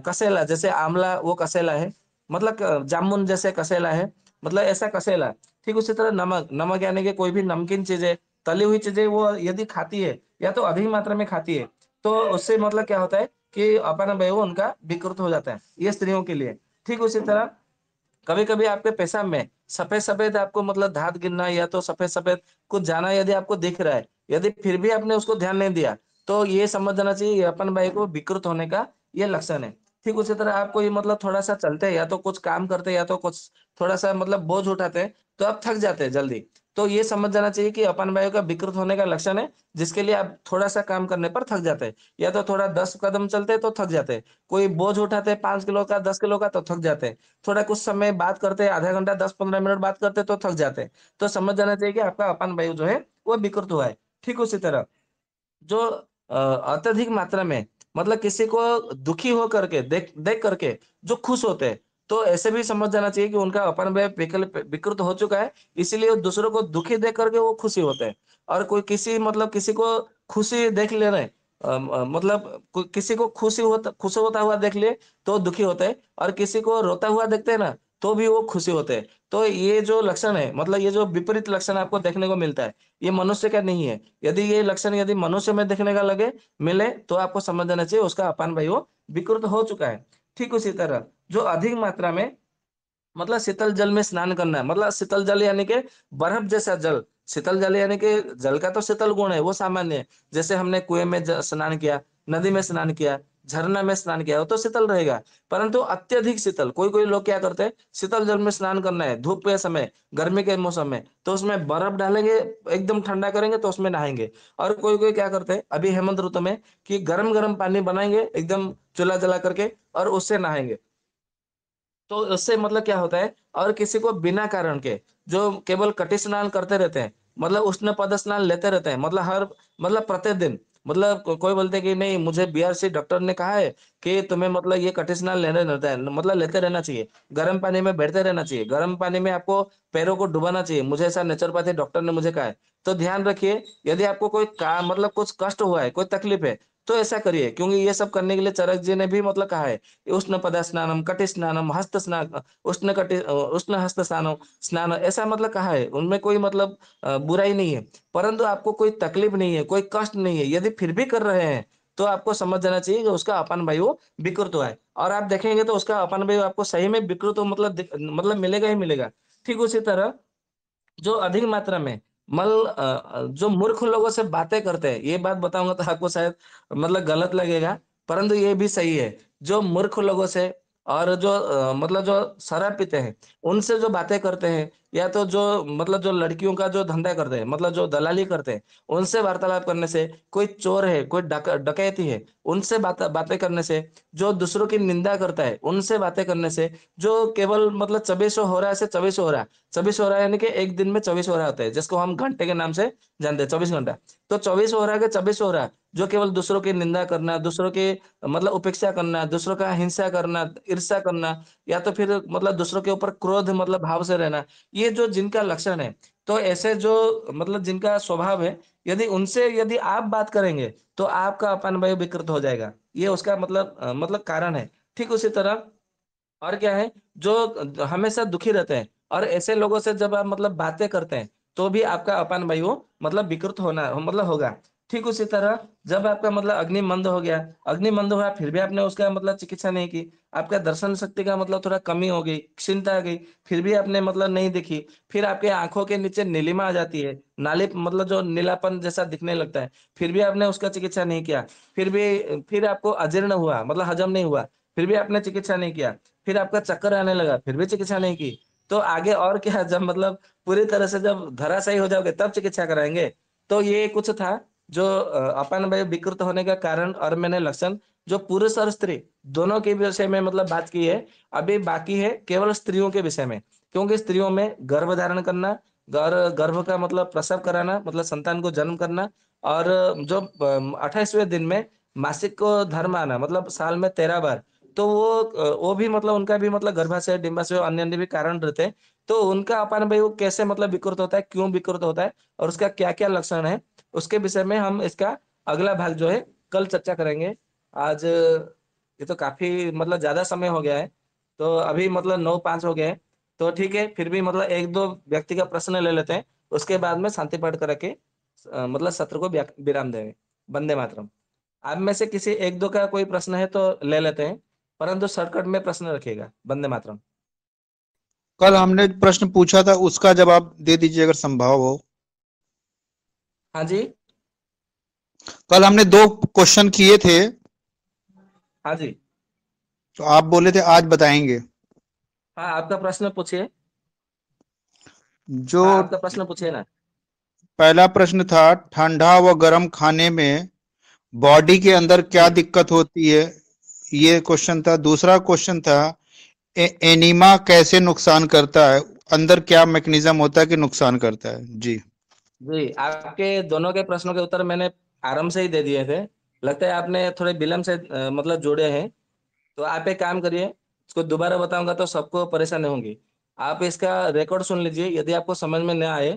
कसेला जैसे आंवला वो कसेला है मतलब जामुन जैसे कसेला है मतलब ऐसा कसेला ठीक उसी तरह नमक नमक यानी कि कोई भी नमकीन चीजें तली हुई चीजें वो यदि खाती है या तो अधिक मात्रा में खाती है तो उससे मतलब क्या होता है कि अपन वय उनका विकृत हो जाता है ये स्त्रियों के लिए ठीक उसी तरह कभी कभी आपके पेशाब में सफेद सफेद आपको मतलब धात गिरना या तो सफेद सफेद कुछ जाना यदि आपको दिख रहा है यदि फिर भी आपने उसको ध्यान नहीं दिया तो ये समझ जाना चाहिए अपन भाई को विकृत होने का ये लक्षण है ठीक उसी तरह आपको ये मतलब थोड़ा सा चलते या तो कुछ काम करते हैं या तो कुछ थोड़ा सा मतलब बोझ उठाते हैं तो आप थक जाते हैं जल्दी तो ये समझ जाना चाहिए कि अपान वायु का विकृत होने का लक्षण है जिसके लिए आप थोड़ा सा काम करने पर थक जाते हैं या तो थोड़ा दस कदम चलते हैं तो थक जाते हैं कोई बोझ उठाते हैं पांच किलो का दस किलो का तो थक जाते हैं थोड़ा कुछ समय बात करते हैं आधा घंटा दस पंद्रह मिनट बात करते तो थक जाते हैं तो समझ जाना चाहिए कि आपका अपान वायु जो है वो विकृत हुआ है ठीक उसी तरह जो अत्यधिक मात्रा में मतलब किसी को दुखी हो करके देख देख करके जो खुश होते हैं तो ऐसे भी समझ जाना चाहिए कि उनका अपन विकल्प विकृत हो चुका है इसीलिए दूसरों को दुखी देख करके वो खुशी होते हैं और कोई किसी मतलब किसी को खुशी देख ले रहे मतलब किसी को खुशी होता खुश होता हुआ देख ले तो दुखी होते हैं और किसी को रोता हुआ देखते हैं ना तो भी वो खुशी होते हैं तो ये जो लक्षण है मतलब ये जो विपरीत लक्षण आपको देखने को मिलता है ये मनुष्य का नहीं है यदि ये लक्षण यदि मनुष्य में देखने का लगे मिले तो आपको समझ जाना चाहिए उसका अपान भाई वो विकृत हो चुका है ठीक उसी तरह जो अधिक मात्रा में मतलब शीतल जल में स्नान करना है मतलब शीतल जल यानी के बर्फ जैसा जल शीतल जल यानी के जल का तो शीतल गुण है वो सामान्य है जैसे हमने कुएं में स्नान किया नदी में स्नान किया झरना में स्नान किया वो तो शीतल रहेगा परंतु अत्यधिक शीतल कोई कोई लोग क्या करते हैं शीतल जल में स्नान करना है धूप के समय गर्मी के मौसम में तो उसमें बर्फ डालेंगे एकदम ठंडा करेंगे तो उसमें नहाएंगे और कोई कोई क्या करते हैं अभी हेमंत ऋतु में कि गर्म गर्म पानी बनाएंगे एकदम चूल्हा जला करके और उससे नहाएंगे तो उससे मतलब क्या होता है और किसी को बिना कारण के जो केवल कटि स्नान करते रहते हैं मतलब उष्ण पद स्नान लेते रहते हैं मतलब हर मतलब प्रतिदिन मतलब को, कोई बोलते कि नहीं मुझे बीआरसी डॉक्टर ने कहा है कि तुम्हें मतलब ये कटि स्नान लेने रहता है मतलब लेते रहना चाहिए गर्म पानी में बैठते रहना चाहिए गर्म पानी में आपको पैरों को डुबाना चाहिए मुझे ऐसा नेचुरोपैथी डॉक्टर ने मुझे कहा है तो ध्यान रखिए यदि आपको कोई का मतलब कुछ कष्ट हुआ है कोई तकलीफ है तो ऐसा करिए क्योंकि ये सब करने के लिए चरक जी ने भी मतलब कहा है उष्ण पद स्नानम कट स्नानम हस्त स्नान उष्ण कट उष्ण हस्त स्नान स्नान ऐसा मतलब कहा है उनमें कोई मतलब बुराई नहीं है परंतु आपको कोई तकलीफ नहीं है कोई कष्ट नहीं है यदि फिर भी कर रहे हैं तो आपको समझ जाना चाहिए कि उसका अपन वायु विकृत हुआ है और आप देखेंगे तो उसका अपन वायु आपको सही में विकृत मतलब मतलब मिलेगा ही मिलेगा ठीक उसी तरह जो अधिक मात्रा में मल जो मूर्ख लोगों से बातें करते हैं ये बात बताऊंगा तो आपको शायद मतलब गलत लगेगा परंतु ये भी सही है जो मूर्ख लोगों से और जो मतलब जो शराब पीते हैं उनसे जो बातें करते हैं या तो जो मतलब जो लड़कियों का जो धंधा करते हैं मतलब जो दलाली करते हैं उनसे वार्तालाप करने से कोई चोर है कोई डकैती है उनसे बात बातें करने से जो दूसरों की निंदा करता है उनसे बातें करने से जो केवल मतलब चबीस हो रहा है से चबीस हो रहा है चबीस हो रहा है यानी कि एक दिन में चौबीस हो रहा होता है जिसको हम घंटे के नाम से जानते हैं चौबीस घंटा तो चौबीस हो रहा है कि चौबीस हो रहा है जो केवल दूसरों की निंदा करना दूसरों की मतलब उपेक्षा करना दूसरों का हिंसा करना ईर्षा करना या तो फिर मतलब दूसरों के ऊपर क्रोध मतलब भाव से रहना ये जो जिनका लक्षण है तो ऐसे जो मतलब जिनका स्वभाव है यदि उनसे यदि आप बात करेंगे तो आपका अपान वायु विकृत हो जाएगा ये उसका मतलब मतलब कारण है ठीक उसी तरह और क्या है जो हमेशा दुखी रहते हैं और ऐसे लोगों से जब आप मतलब बातें करते हैं तो भी आपका अपान वायु मतलब विकृत होना मतलब होगा ठीक उसी तरह जब आपका मतलब अग्नि मंद हो गया अग्नि मंद हुआ फिर भी आपने उसका मतलब चिकित्सा नहीं की आपका दर्शन शक्ति का मतलब थोड़ा कमी हो गई चिंता आ गई फिर भी आपने मतलब नहीं देखी फिर आपके आंखों के नीचे नीलिमा आ जाती है नाली मतलब जो नीलापन जैसा दिखने लगता है फिर भी आपने उसका चिकित्सा नहीं किया फिर भी फिर आपको अजीर्ण हुआ मतलब हजम नहीं हुआ फिर भी आपने चिकित्सा नहीं किया फिर आपका चक्कर आने लगा फिर भी चिकित्सा नहीं की तो आगे और क्या जब मतलब पूरी तरह से जब धराशाई हो जाओगे तब चिकित्सा कराएंगे तो ये कुछ था जो अपन वायु विकृत होने का कारण और मैंने लक्षण जो पुरुष और स्त्री दोनों के विषय में मतलब बात की है अभी बाकी है केवल स्त्रियों के विषय में क्योंकि स्त्रियों में गर्भ धारण करना गर्भ गर्भ का मतलब प्रसव कराना मतलब संतान को जन्म करना और जो अट्ठाईसवें दिन में मासिक को धर्म आना मतलब साल में तेरह बार तो वो वो भी मतलब उनका भी मतलब गर्भाशय डिम्बाशय अन्य अन्य भी कारण रहते हैं तो उनका अपन भाई वो कैसे मतलब विकृत होता है क्यों विकृत होता है और उसका क्या क्या लक्षण है उसके विषय में हम इसका अगला भाग जो है कल चर्चा करेंगे आज ये तो काफी मतलब ज्यादा समय हो गया है तो अभी मतलब नौ पांच हो गए तो ठीक है फिर भी मतलब एक दो व्यक्ति का प्रश्न ले लेते हैं उसके बाद में शांति पाठ करके मतलब सत्र को विराम देंगे वंदे मातरम आप में से किसी एक दो का कोई प्रश्न है तो ले लेते हैं परंतु शॉर्टकट में प्रश्न रखिएगा वंदे मातरम कल हमने प्रश्न पूछा था उसका जवाब दे दीजिए अगर संभव हो हाँ जी कल हमने दो क्वेश्चन किए थे हाँ जी तो आप बोले थे आज बताएंगे हाँ आपका प्रश्न पूछिए जो हाँ, आपका प्रश्न पूछिए ना पहला प्रश्न था ठंडा व गर्म खाने में बॉडी के अंदर क्या दिक्कत होती है ये क्वेश्चन था दूसरा क्वेश्चन था ए, एनिमा कैसे नुकसान करता है अंदर क्या मैकेनिज्म होता है कि नुकसान करता है जी जी आपके दोनों के प्रश्नों के उत्तर मैंने आराम से ही दे दिए थे लगता है आपने थोड़े विलम्ब से मतलब जोड़े हैं तो आप एक काम करिए इसको दोबारा बताऊंगा तो सबको परेशानी होंगी आप इसका रिकॉर्ड सुन लीजिए यदि आपको समझ में न आए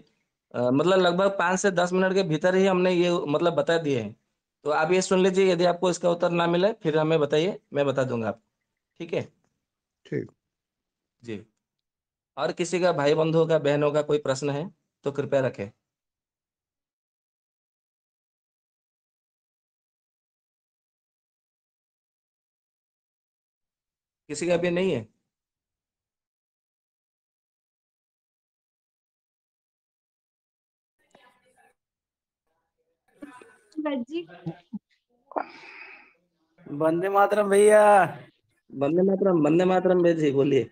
मतलब लगभग पाँच से दस मिनट के भीतर ही हमने ये मतलब बता दिए हैं तो आप ये सुन लीजिए यदि आपको इसका उत्तर ना मिले फिर हमें बताइए मैं बता दूंगा आपको ठीक है ठीक जी और किसी का भाई बंधु का बहनों का कोई प्रश्न है तो कृपया रखें किसी का भी नहीं है वंदे मातरम भैया वंदे मातरम वंदे मातरम जी बोलिए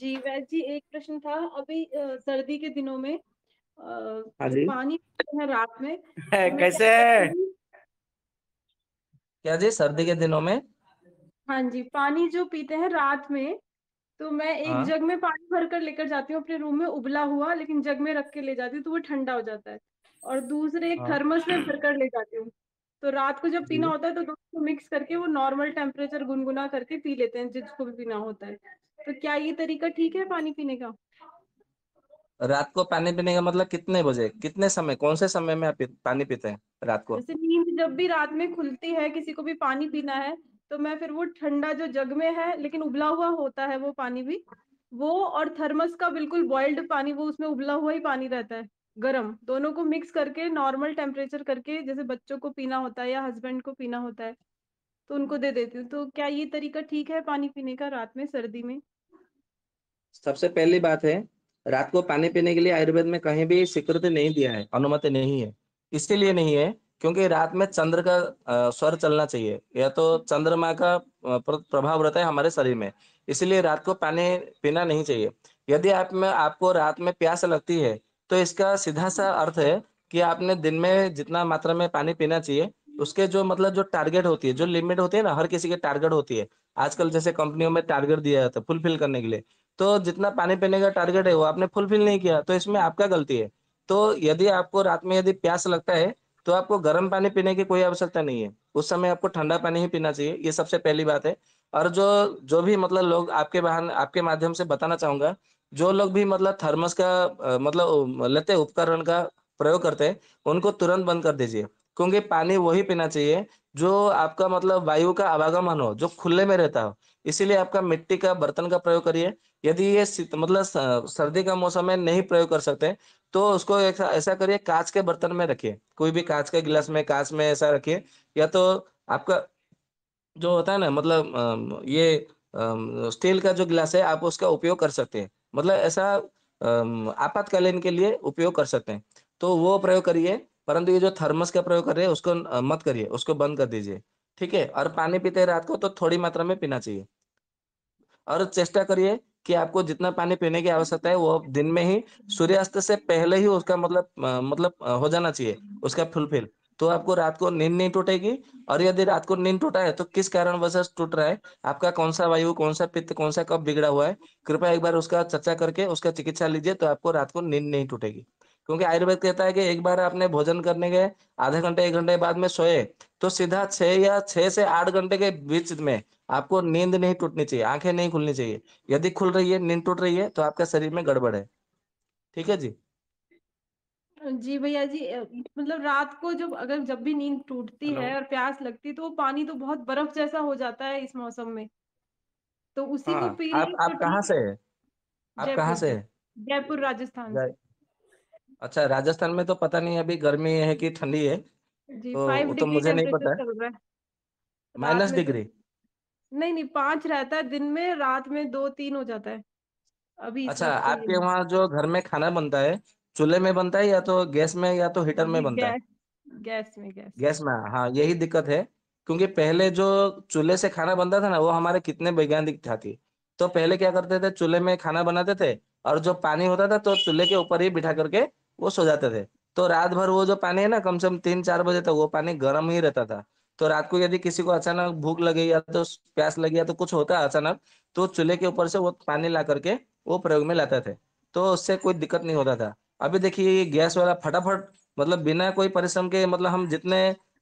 जी वैद जी एक प्रश्न था अभी सर्दी के दिनों में हाँ पानी है रात में कैसे क्या जी सर्दी के दिनों में हाँ जी पानी जो पीते हैं रात में तो मैं एक हाँ जग में पानी भर कर लेकर जाती हूँ अपने रूम में उबला हुआ लेकिन जग में रख के ले जाती हूँ तो वो ठंडा हो जाता है और दूसरे एक हाँ थर्मस में भर कर ले जाती हूँ तो रात को जब पीना होता है तो दोनों को मिक्स करके वो नॉर्मल टेम्परेचर गुनगुना करके पी लेते हैं जिसको भी पीना होता है तो क्या ये तरीका ठीक है पानी पीने का रात को पानी पीने का मतलब कितने बजे कितने समय कौन से समय में आप पानी पीते हैं रात को जैसे नींद जब भी रात में खुलती है किसी को भी पानी पीना है तो मैं फिर वो ठंडा जो जग में है लेकिन उबला हुआ होता है वो पानी भी वो और थर्मस का बिल्कुल बॉइल्ड पानी वो उसमें उबला हुआ ही पानी रहता है गरम दोनों को मिक्स करके नॉर्मल टेम्परेचर करके जैसे बच्चों को पीना होता है या हस्बैंड को पीना होता है तो उनको दे देती हूँ तो क्या ये तरीका ठीक है पानी पीने का रात में सर्दी में सबसे पहली बात है रात को पानी पीने के लिए आयुर्वेद में कहीं भी स्वीकृति नहीं दिया है अनुमति नहीं है लिए नहीं है क्योंकि रात में चंद्र का स्वर चलना चाहिए या तो चंद्रमा का प्रभाव रहता है हमारे शरीर में इसलिए रात को पानी पीना नहीं चाहिए यदि आप में आपको रात में प्यास लगती है तो इसका सीधा सा अर्थ है कि आपने दिन में जितना मात्रा में पानी पीना चाहिए उसके जो मतलब जो टारगेट होती है जो लिमिट होती है ना हर किसी के टारगेट होती है आजकल जैसे कंपनियों में टारगेट दिया जाता है फुलफिल करने के लिए तो जितना पानी पीने का टारगेट है वो आपने फुलफिल नहीं किया तो इसमें आपका गलती है तो यदि आपको रात में यदि प्यास लगता है तो आपको गर्म पानी पीने की कोई आवश्यकता नहीं है उस समय आपको ठंडा पानी ही पीना चाहिए ये सबसे पहली बात है और जो जो भी मतलब लोग आपके बहन आपके माध्यम से बताना चाहूंगा जो लोग भी मतलब थर्मस का मतलब लेते उपकरण का प्रयोग करते हैं उनको तुरंत बंद कर दीजिए क्योंकि पानी वही पीना चाहिए जो आपका मतलब वायु का आवागमन हो जो खुले में रहता हो इसीलिए आपका मिट्टी का बर्तन का प्रयोग करिए यदि ये मतलब सर्दी का मौसम में नहीं प्रयोग कर सकते तो उसको ऐसा करिए कांच के बर्तन में रखिए कोई भी कांच के गिलास में कांच में ऐसा रखिए या तो आपका जो होता है ना मतलब ये स्टील का जो गिलास है आप उसका उपयोग कर सकते हैं मतलब ऐसा आपातकालीन के लिए उपयोग कर सकते हैं तो वो प्रयोग करिए परंतु ये जो थर्मस का प्रयोग कर रहे हैं उसको मत करिए उसको बंद कर दीजिए ठीक है और पानी पीते रात को तो थोड़ी मात्रा में पीना चाहिए और चेष्टा करिए कि आपको जितना पानी पीने की आवश्यकता है वो दिन में ही सूर्यास्त से पहले ही उसका मतलब मतलब हो जाना चाहिए उसका फुलफिल तो आपको रात को नींद नहीं टूटेगी और यदि रात को नींद टूटा है तो किस कारणवश टूट रहा है आपका कौन सा वायु कौन सा पित्त कौन सा कब बिगड़ा हुआ है कृपया एक बार उसका चर्चा करके उसका चिकित्सा लीजिए तो आपको रात को नींद नहीं टूटेगी क्योंकि आयुर्वेद कहता है कि एक बार आपने भोजन करने गए आधे घंटे एक घंटे बाद में सोए तो सीधा छह या छह से आठ घंटे के बीच में आपको नींद नहीं टूटनी चाहिए आंखें नहीं खुलनी चाहिए यदि खुल रही है नींद टूट रही है तो आपका शरीर में गड़बड़ है ठीक है जी जी भैया जी मतलब रात को जब अगर जब भी नींद टूटती है और प्यास लगती है तो पानी तो बहुत बर्फ जैसा हो जाता है इस मौसम में तो उसी हाँ, को पी आप, आप तो कहाँ से है आप कहाँ से है जयपुर राजस्थान से अच्छा राजस्थान में तो पता नहीं अभी गर्मी है कि ठंडी है जी, तो, तो मुझे नहीं पता माइनस तो डिग्री नहीं नहीं पांच रहता है दिन में रात में दो तीन हो जाता है अभी अच्छा तो आपके वहाँ जो घर में खाना बनता है चूल्हे में बनता है या तो गैस में या तो हीटर में बनता है गैस में गैस गैस में हाँ यही दिक्कत है क्योंकि पहले जो चूल्हे से खाना बनता था ना वो हमारे कितने वैज्ञानिक था थी तो पहले क्या करते थे चूल्हे में खाना बनाते थे और जो पानी होता था तो चूल्हे के ऊपर ही बिठा करके वो सो जाते थे तो रात भर वो जो पानी है ना कम से कम तीन चार बजे तक वो पानी गर्म ही रहता था तो रात को यदि किसी को अचानक भूख लगे या तो प्यास लगे या तो कुछ होता है अचानक तो चूल्हे के ऊपर से वो पानी ला करके वो प्रयोग में लाते थे तो उससे कोई दिक्कत नहीं होता था अभी देखिए ये गैस वाला फटाफट मतलब बिना कोई परिश्रम के मतलब हम जितने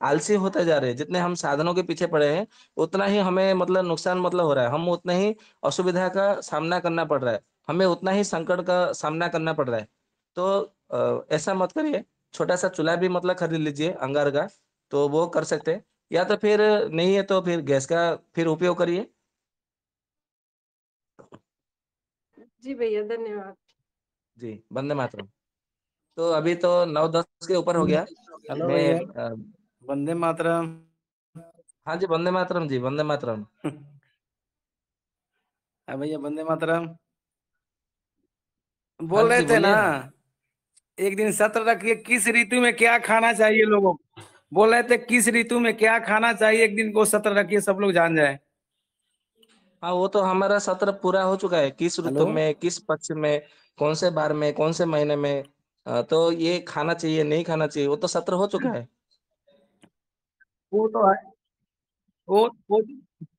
आलसी होते जा रहे हैं जितने हम साधनों के पीछे पड़े हैं उतना ही हमें मतलब नुकसान मतलब हो रहा है हम उतना ही असुविधा का सामना करना पड़ रहा है हमें उतना ही संकट का सामना करना पड़ रहा है तो ऐसा मत करिए छोटा सा चूल्हा भी मतलब खरीद लीजिए अंगार का तो वो कर सकते हैं या तो फिर नहीं है तो फिर गैस का फिर उपयोग करिए जी भैया धन्यवाद जी वंदे मातरम तो अभी तो नौ दस के ऊपर हो गया हेलो वंदे मातरम हाँ जी वंदे मातरम जी वंदे मातरम हाँ भैया वंदे मातरम बोल हाँ रहे थे ना एक दिन सत्र रखिए किस ऋतु में क्या खाना चाहिए लोगों को बोल रहे थे किस ऋतु में क्या खाना चाहिए एक दिन को सत्र रखिए सब लोग जान जाए हाँ वो तो हमारा सत्र पूरा हो चुका है किस ऋतु में किस पक्ष में कौन से बार में कौन से महीने में तो ये खाना चाहिए नहीं खाना चाहिए वो तो सत्र हो चुका है वो तो है वो वो,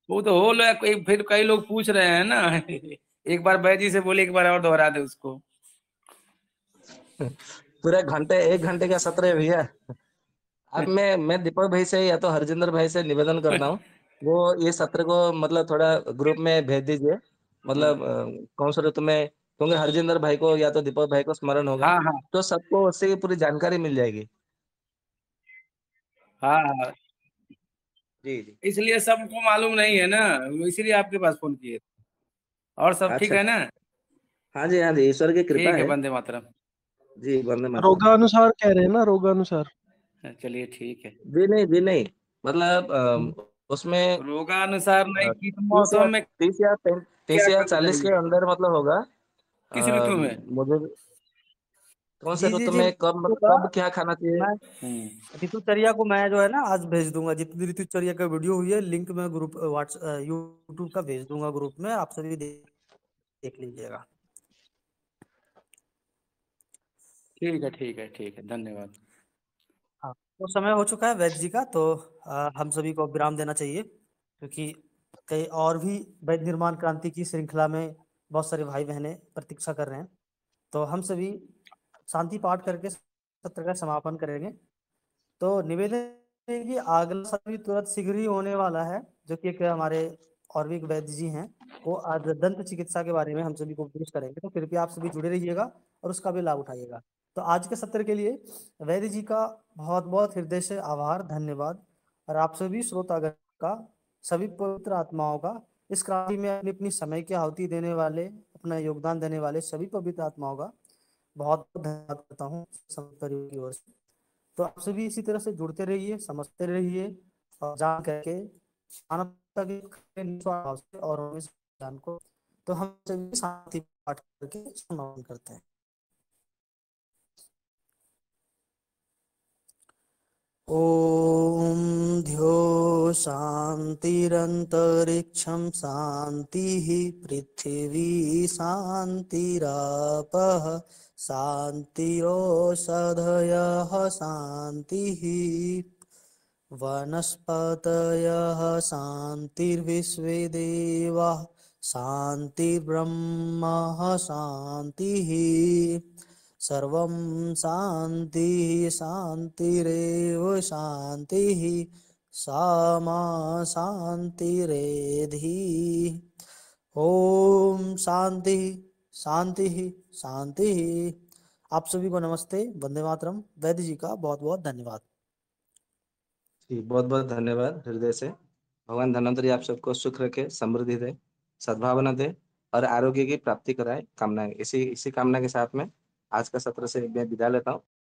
वो तो हो लो फिर कई लोग पूछ रहे हैं ना एक बार बैजी से बोले एक बार और दोहरा दे उसको पूरा घंटे एक घंटे का सत्र है भैया अब मैं मैं दीपक भाई से या तो हरजिंदर भाई से निवेदन करता हूँ वो ये सत्र को मतलब थोड़ा ग्रुप में भेज दीजिए मतलब हाँ। कौन सा ऋतु में क्योंकि हरजिंदर भाई को या तो दीपक भाई को स्मरण होगा हाँ, हाँ। तो सबको उससे पूरी जानकारी मिल जाएगी हाँ, हाँ जी जी इसलिए सबको मालूम नहीं है ना इसलिए आपके पास फोन किए और सब अच्छा। ठीक अच्छा। है ना हाँ जी हाँ जी ईश्वर की कृपा है बंदे मातरम जी बंदे मातरम रोगानुसार कह रहे हैं ना रोगानुसार हाँ, चलिए ठीक है जी नहीं जी नहीं मतलब हम्म। उसमें रोगानुसार नहीं मौसम में तीस या तीस या चालीस के अंदर मतलब होगा किस ऋतु में मुझे कौन से ऋतु में तो मतलब कब कब क्या खाना चाहिए हम्म। ऋतुचर्या को मैं जो है ना आज भेज दूंगा जितनी ऋतुचर्या का वीडियो हुई है लिंक मैं ग्रुप व्हाट्स यूट्यूब का भेज दूंगा ग्रुप में आप सभी देख लीजिएगा ठीक है ठीक है ठीक है धन्यवाद तो समय हो चुका है वैद्य जी का तो आ, हम सभी को विराम देना चाहिए क्योंकि कई और भी वैद्य निर्माण क्रांति की श्रृंखला में बहुत सारे भाई बहने प्रतीक्षा कर रहे हैं तो हम सभी शांति पाठ करके सत्र का समापन करेंगे तो निवेदन है कि अगला सत्र तुरंत शीघ्र ही होने वाला है जो कि एक हमारे और भी वैद्य जी हैं वो आज दंत चिकित्सा के बारे में हम सभी को उपदेश करेंगे तो कृपया आप सभी जुड़े रहिएगा और उसका भी लाभ उठाइएगा तो आज के सत्र के लिए वैद्य जी का बहुत बहुत हृदय से आभार धन्यवाद और आप सभी श्रोतागण का सभी पवित्र आत्माओं का इस क्रांति में अपनी अपनी समय की आहुति देने वाले अपना योगदान देने वाले सभी पवित्र आत्माओं का बहुत बहुत धन्यवाद करता हूँ की ओर से तो आप सभी इसी तरह से जुड़ते रहिए समझते रहिए और जान करके और ज्ञान को तो हम सभी शांति पाठ करके सम्मान करते हैं ॐ ध्यो शान्तिरन्तरिक्षं शान्तिः पृथिवी शान्तिरापः शान्तिरोषधयः शान्तिः वनस्पतयः शान्तिर्विश्वेदेवाः शान्तिर्ब्रह्म शान्तिः शांति शांति शांति शांति सा मा शांति शांति शांति आप सभी को नमस्ते वंदे मातरम वैद्य जी का बहुत बहुत धन्यवाद जी बहुत बहुत धन्यवाद हृदय से भगवान धन्वंतरी आप सबको सुख रखे समृद्धि दे सद्भावना दे और आरोग्य की प्राप्ति कराए कामना इसी इसी कामना के साथ में आज का सत्र से मैं विदा लेता हूँ